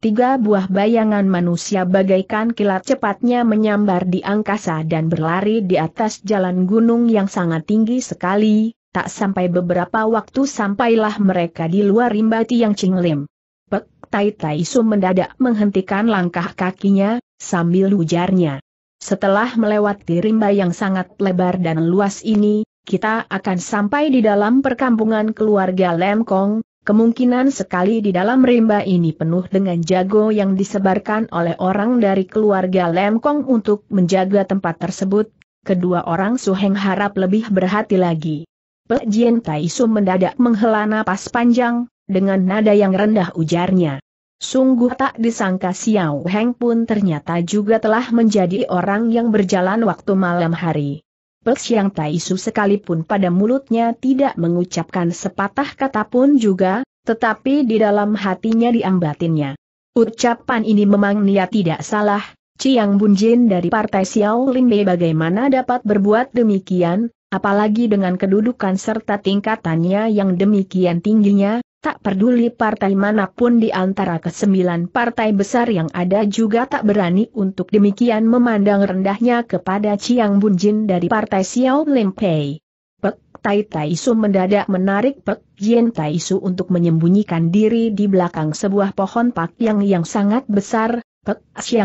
tiga buah bayangan manusia bagaikan kilat cepatnya menyambar di angkasa dan berlari di atas jalan gunung yang sangat tinggi sekali, tak sampai beberapa waktu sampailah mereka di luar rimba Tiang cinglim. Pek Tai Tai Su mendadak menghentikan langkah kakinya, sambil ujarnya. Setelah melewati rimba yang sangat lebar dan luas ini, kita akan sampai di dalam perkampungan keluarga Lemkong, kemungkinan sekali di dalam rimba ini penuh dengan jago yang disebarkan oleh orang dari keluarga Lemkong untuk menjaga tempat tersebut, kedua orang Suheng harap lebih berhati lagi. Pe Tai Taisu mendadak menghela napas panjang, dengan nada yang rendah ujarnya. Sungguh tak disangka Xiao Heng pun ternyata juga telah menjadi orang yang berjalan waktu malam hari. Persiang Taisu sekalipun pada mulutnya tidak mengucapkan sepatah kata pun juga, tetapi di dalam hatinya diambatinnya. Ucapan ini memang niat tidak salah, Ciang Bunjin dari Partai Xiao Mei bagaimana dapat berbuat demikian, apalagi dengan kedudukan serta tingkatannya yang demikian tingginya, Tak peduli partai manapun di antara kesembilan partai besar yang ada juga tak berani untuk demikian memandang rendahnya kepada Chiang Bunjin dari partai Xiao Limpei. Pek Tai Su mendadak menarik Pek Yen Su untuk menyembunyikan diri di belakang sebuah pohon pak yang yang sangat besar, Pek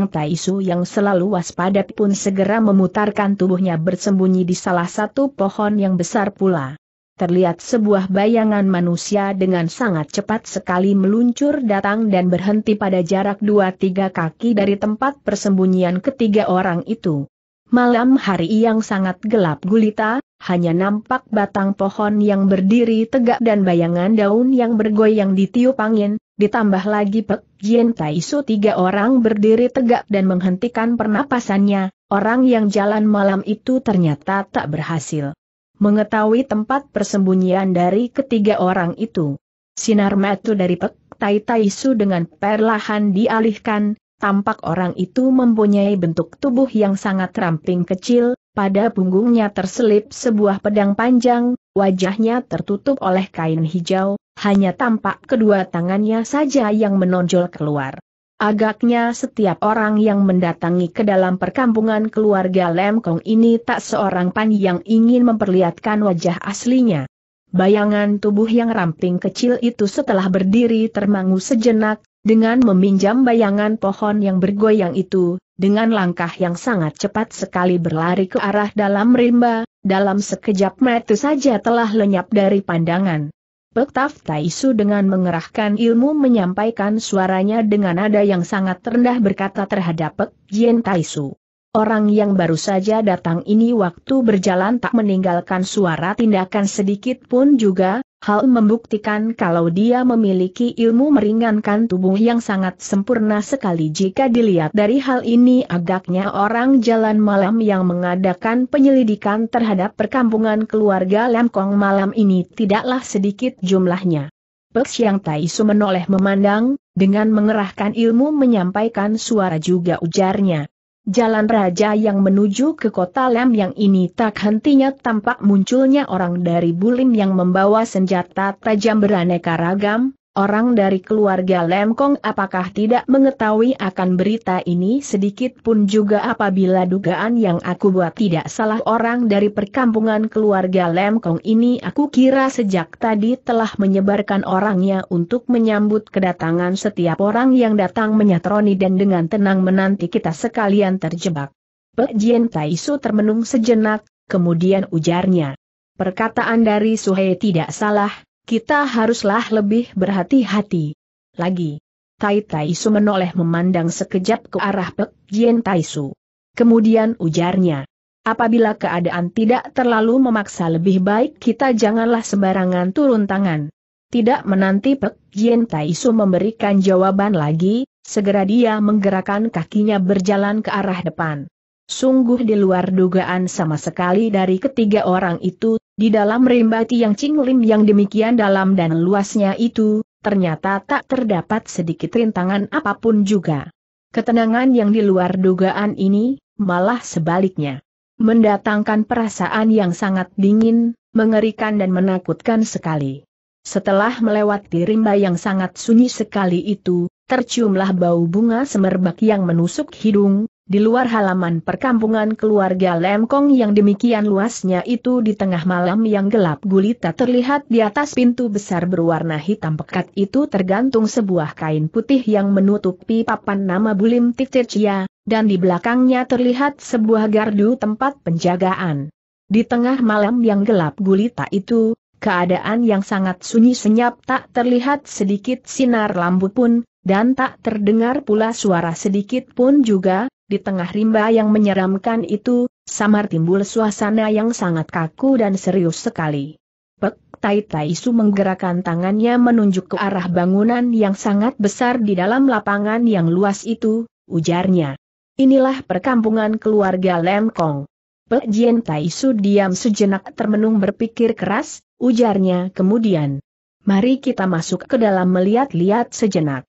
Tai Su yang selalu waspada pun segera memutarkan tubuhnya bersembunyi di salah satu pohon yang besar pula terlihat sebuah bayangan manusia dengan sangat cepat sekali meluncur datang dan berhenti pada jarak 2-3 kaki dari tempat persembunyian ketiga orang itu. Malam hari yang sangat gelap gulita, hanya nampak batang pohon yang berdiri tegak dan bayangan daun yang bergoyang ditiup angin, ditambah lagi Pek Jien Taisu tiga orang berdiri tegak dan menghentikan pernapasannya, orang yang jalan malam itu ternyata tak berhasil mengetahui tempat persembunyian dari ketiga orang itu. Sinar metu dari Pek Tai Su dengan perlahan dialihkan, tampak orang itu mempunyai bentuk tubuh yang sangat ramping kecil, pada punggungnya terselip sebuah pedang panjang, wajahnya tertutup oleh kain hijau, hanya tampak kedua tangannya saja yang menonjol keluar. Agaknya setiap orang yang mendatangi ke dalam perkampungan keluarga Lemkong ini tak seorang pan yang ingin memperlihatkan wajah aslinya. Bayangan tubuh yang ramping kecil itu setelah berdiri termangu sejenak, dengan meminjam bayangan pohon yang bergoyang itu, dengan langkah yang sangat cepat sekali berlari ke arah dalam rimba, dalam sekejap mata saja telah lenyap dari pandangan. Pektaf Taisu dengan mengerahkan ilmu menyampaikan suaranya dengan nada yang sangat rendah berkata terhadap Pek Jien Taisu. Orang yang baru saja datang ini waktu berjalan tak meninggalkan suara tindakan sedikit pun juga, hal membuktikan kalau dia memiliki ilmu meringankan tubuh yang sangat sempurna sekali jika dilihat dari hal ini agaknya orang jalan malam yang mengadakan penyelidikan terhadap perkampungan keluarga Lemkong malam ini tidaklah sedikit jumlahnya. Peks yang Taisu menoleh memandang, dengan mengerahkan ilmu menyampaikan suara juga ujarnya. Jalan raja yang menuju ke kota Lem yang ini tak hentinya tampak munculnya orang dari Bulim yang membawa senjata tajam beraneka ragam, Orang dari keluarga Lemkong apakah tidak mengetahui akan berita ini sedikit pun juga apabila dugaan yang aku buat tidak salah orang dari perkampungan keluarga Lemkong ini aku kira sejak tadi telah menyebarkan orangnya untuk menyambut kedatangan setiap orang yang datang menyatroni dan dengan tenang menanti kita sekalian terjebak. Pek Jien Taisu termenung sejenak, kemudian ujarnya. Perkataan dari Suhei tidak salah, kita haruslah lebih berhati-hati. Lagi. Tai Taisu menoleh memandang sekejap ke arah Pek Jien Taisu. Kemudian ujarnya. Apabila keadaan tidak terlalu memaksa lebih baik kita janganlah sembarangan turun tangan. Tidak menanti Pek Jien Taisu memberikan jawaban lagi, segera dia menggerakkan kakinya berjalan ke arah depan. Sungguh di luar dugaan sama sekali dari ketiga orang itu, di dalam rimba tiang Qinglin yang demikian dalam dan luasnya itu, ternyata tak terdapat sedikit rintangan apapun juga. Ketenangan yang di luar dugaan ini, malah sebaliknya. Mendatangkan perasaan yang sangat dingin, mengerikan dan menakutkan sekali. Setelah melewati rimba yang sangat sunyi sekali itu, terciumlah bau bunga semerbak yang menusuk hidung, di luar halaman perkampungan keluarga Lemkong yang demikian luasnya itu di tengah malam yang gelap gulita terlihat di atas pintu besar berwarna hitam pekat itu tergantung sebuah kain putih yang menutupi papan nama Bulim Tiktircia, dan di belakangnya terlihat sebuah gardu tempat penjagaan. Di tengah malam yang gelap gulita itu, keadaan yang sangat sunyi senyap tak terlihat sedikit sinar lampu pun, dan tak terdengar pula suara sedikit pun juga, di tengah rimba yang menyeramkan itu, samar timbul suasana yang sangat kaku dan serius sekali. Pek Tai Tai Su menggerakkan tangannya menunjuk ke arah bangunan yang sangat besar di dalam lapangan yang luas itu, ujarnya. Inilah perkampungan keluarga Lem Kong. Pek Jien Tai Su diam sejenak termenung berpikir keras, ujarnya kemudian. Mari kita masuk ke dalam melihat-lihat sejenak.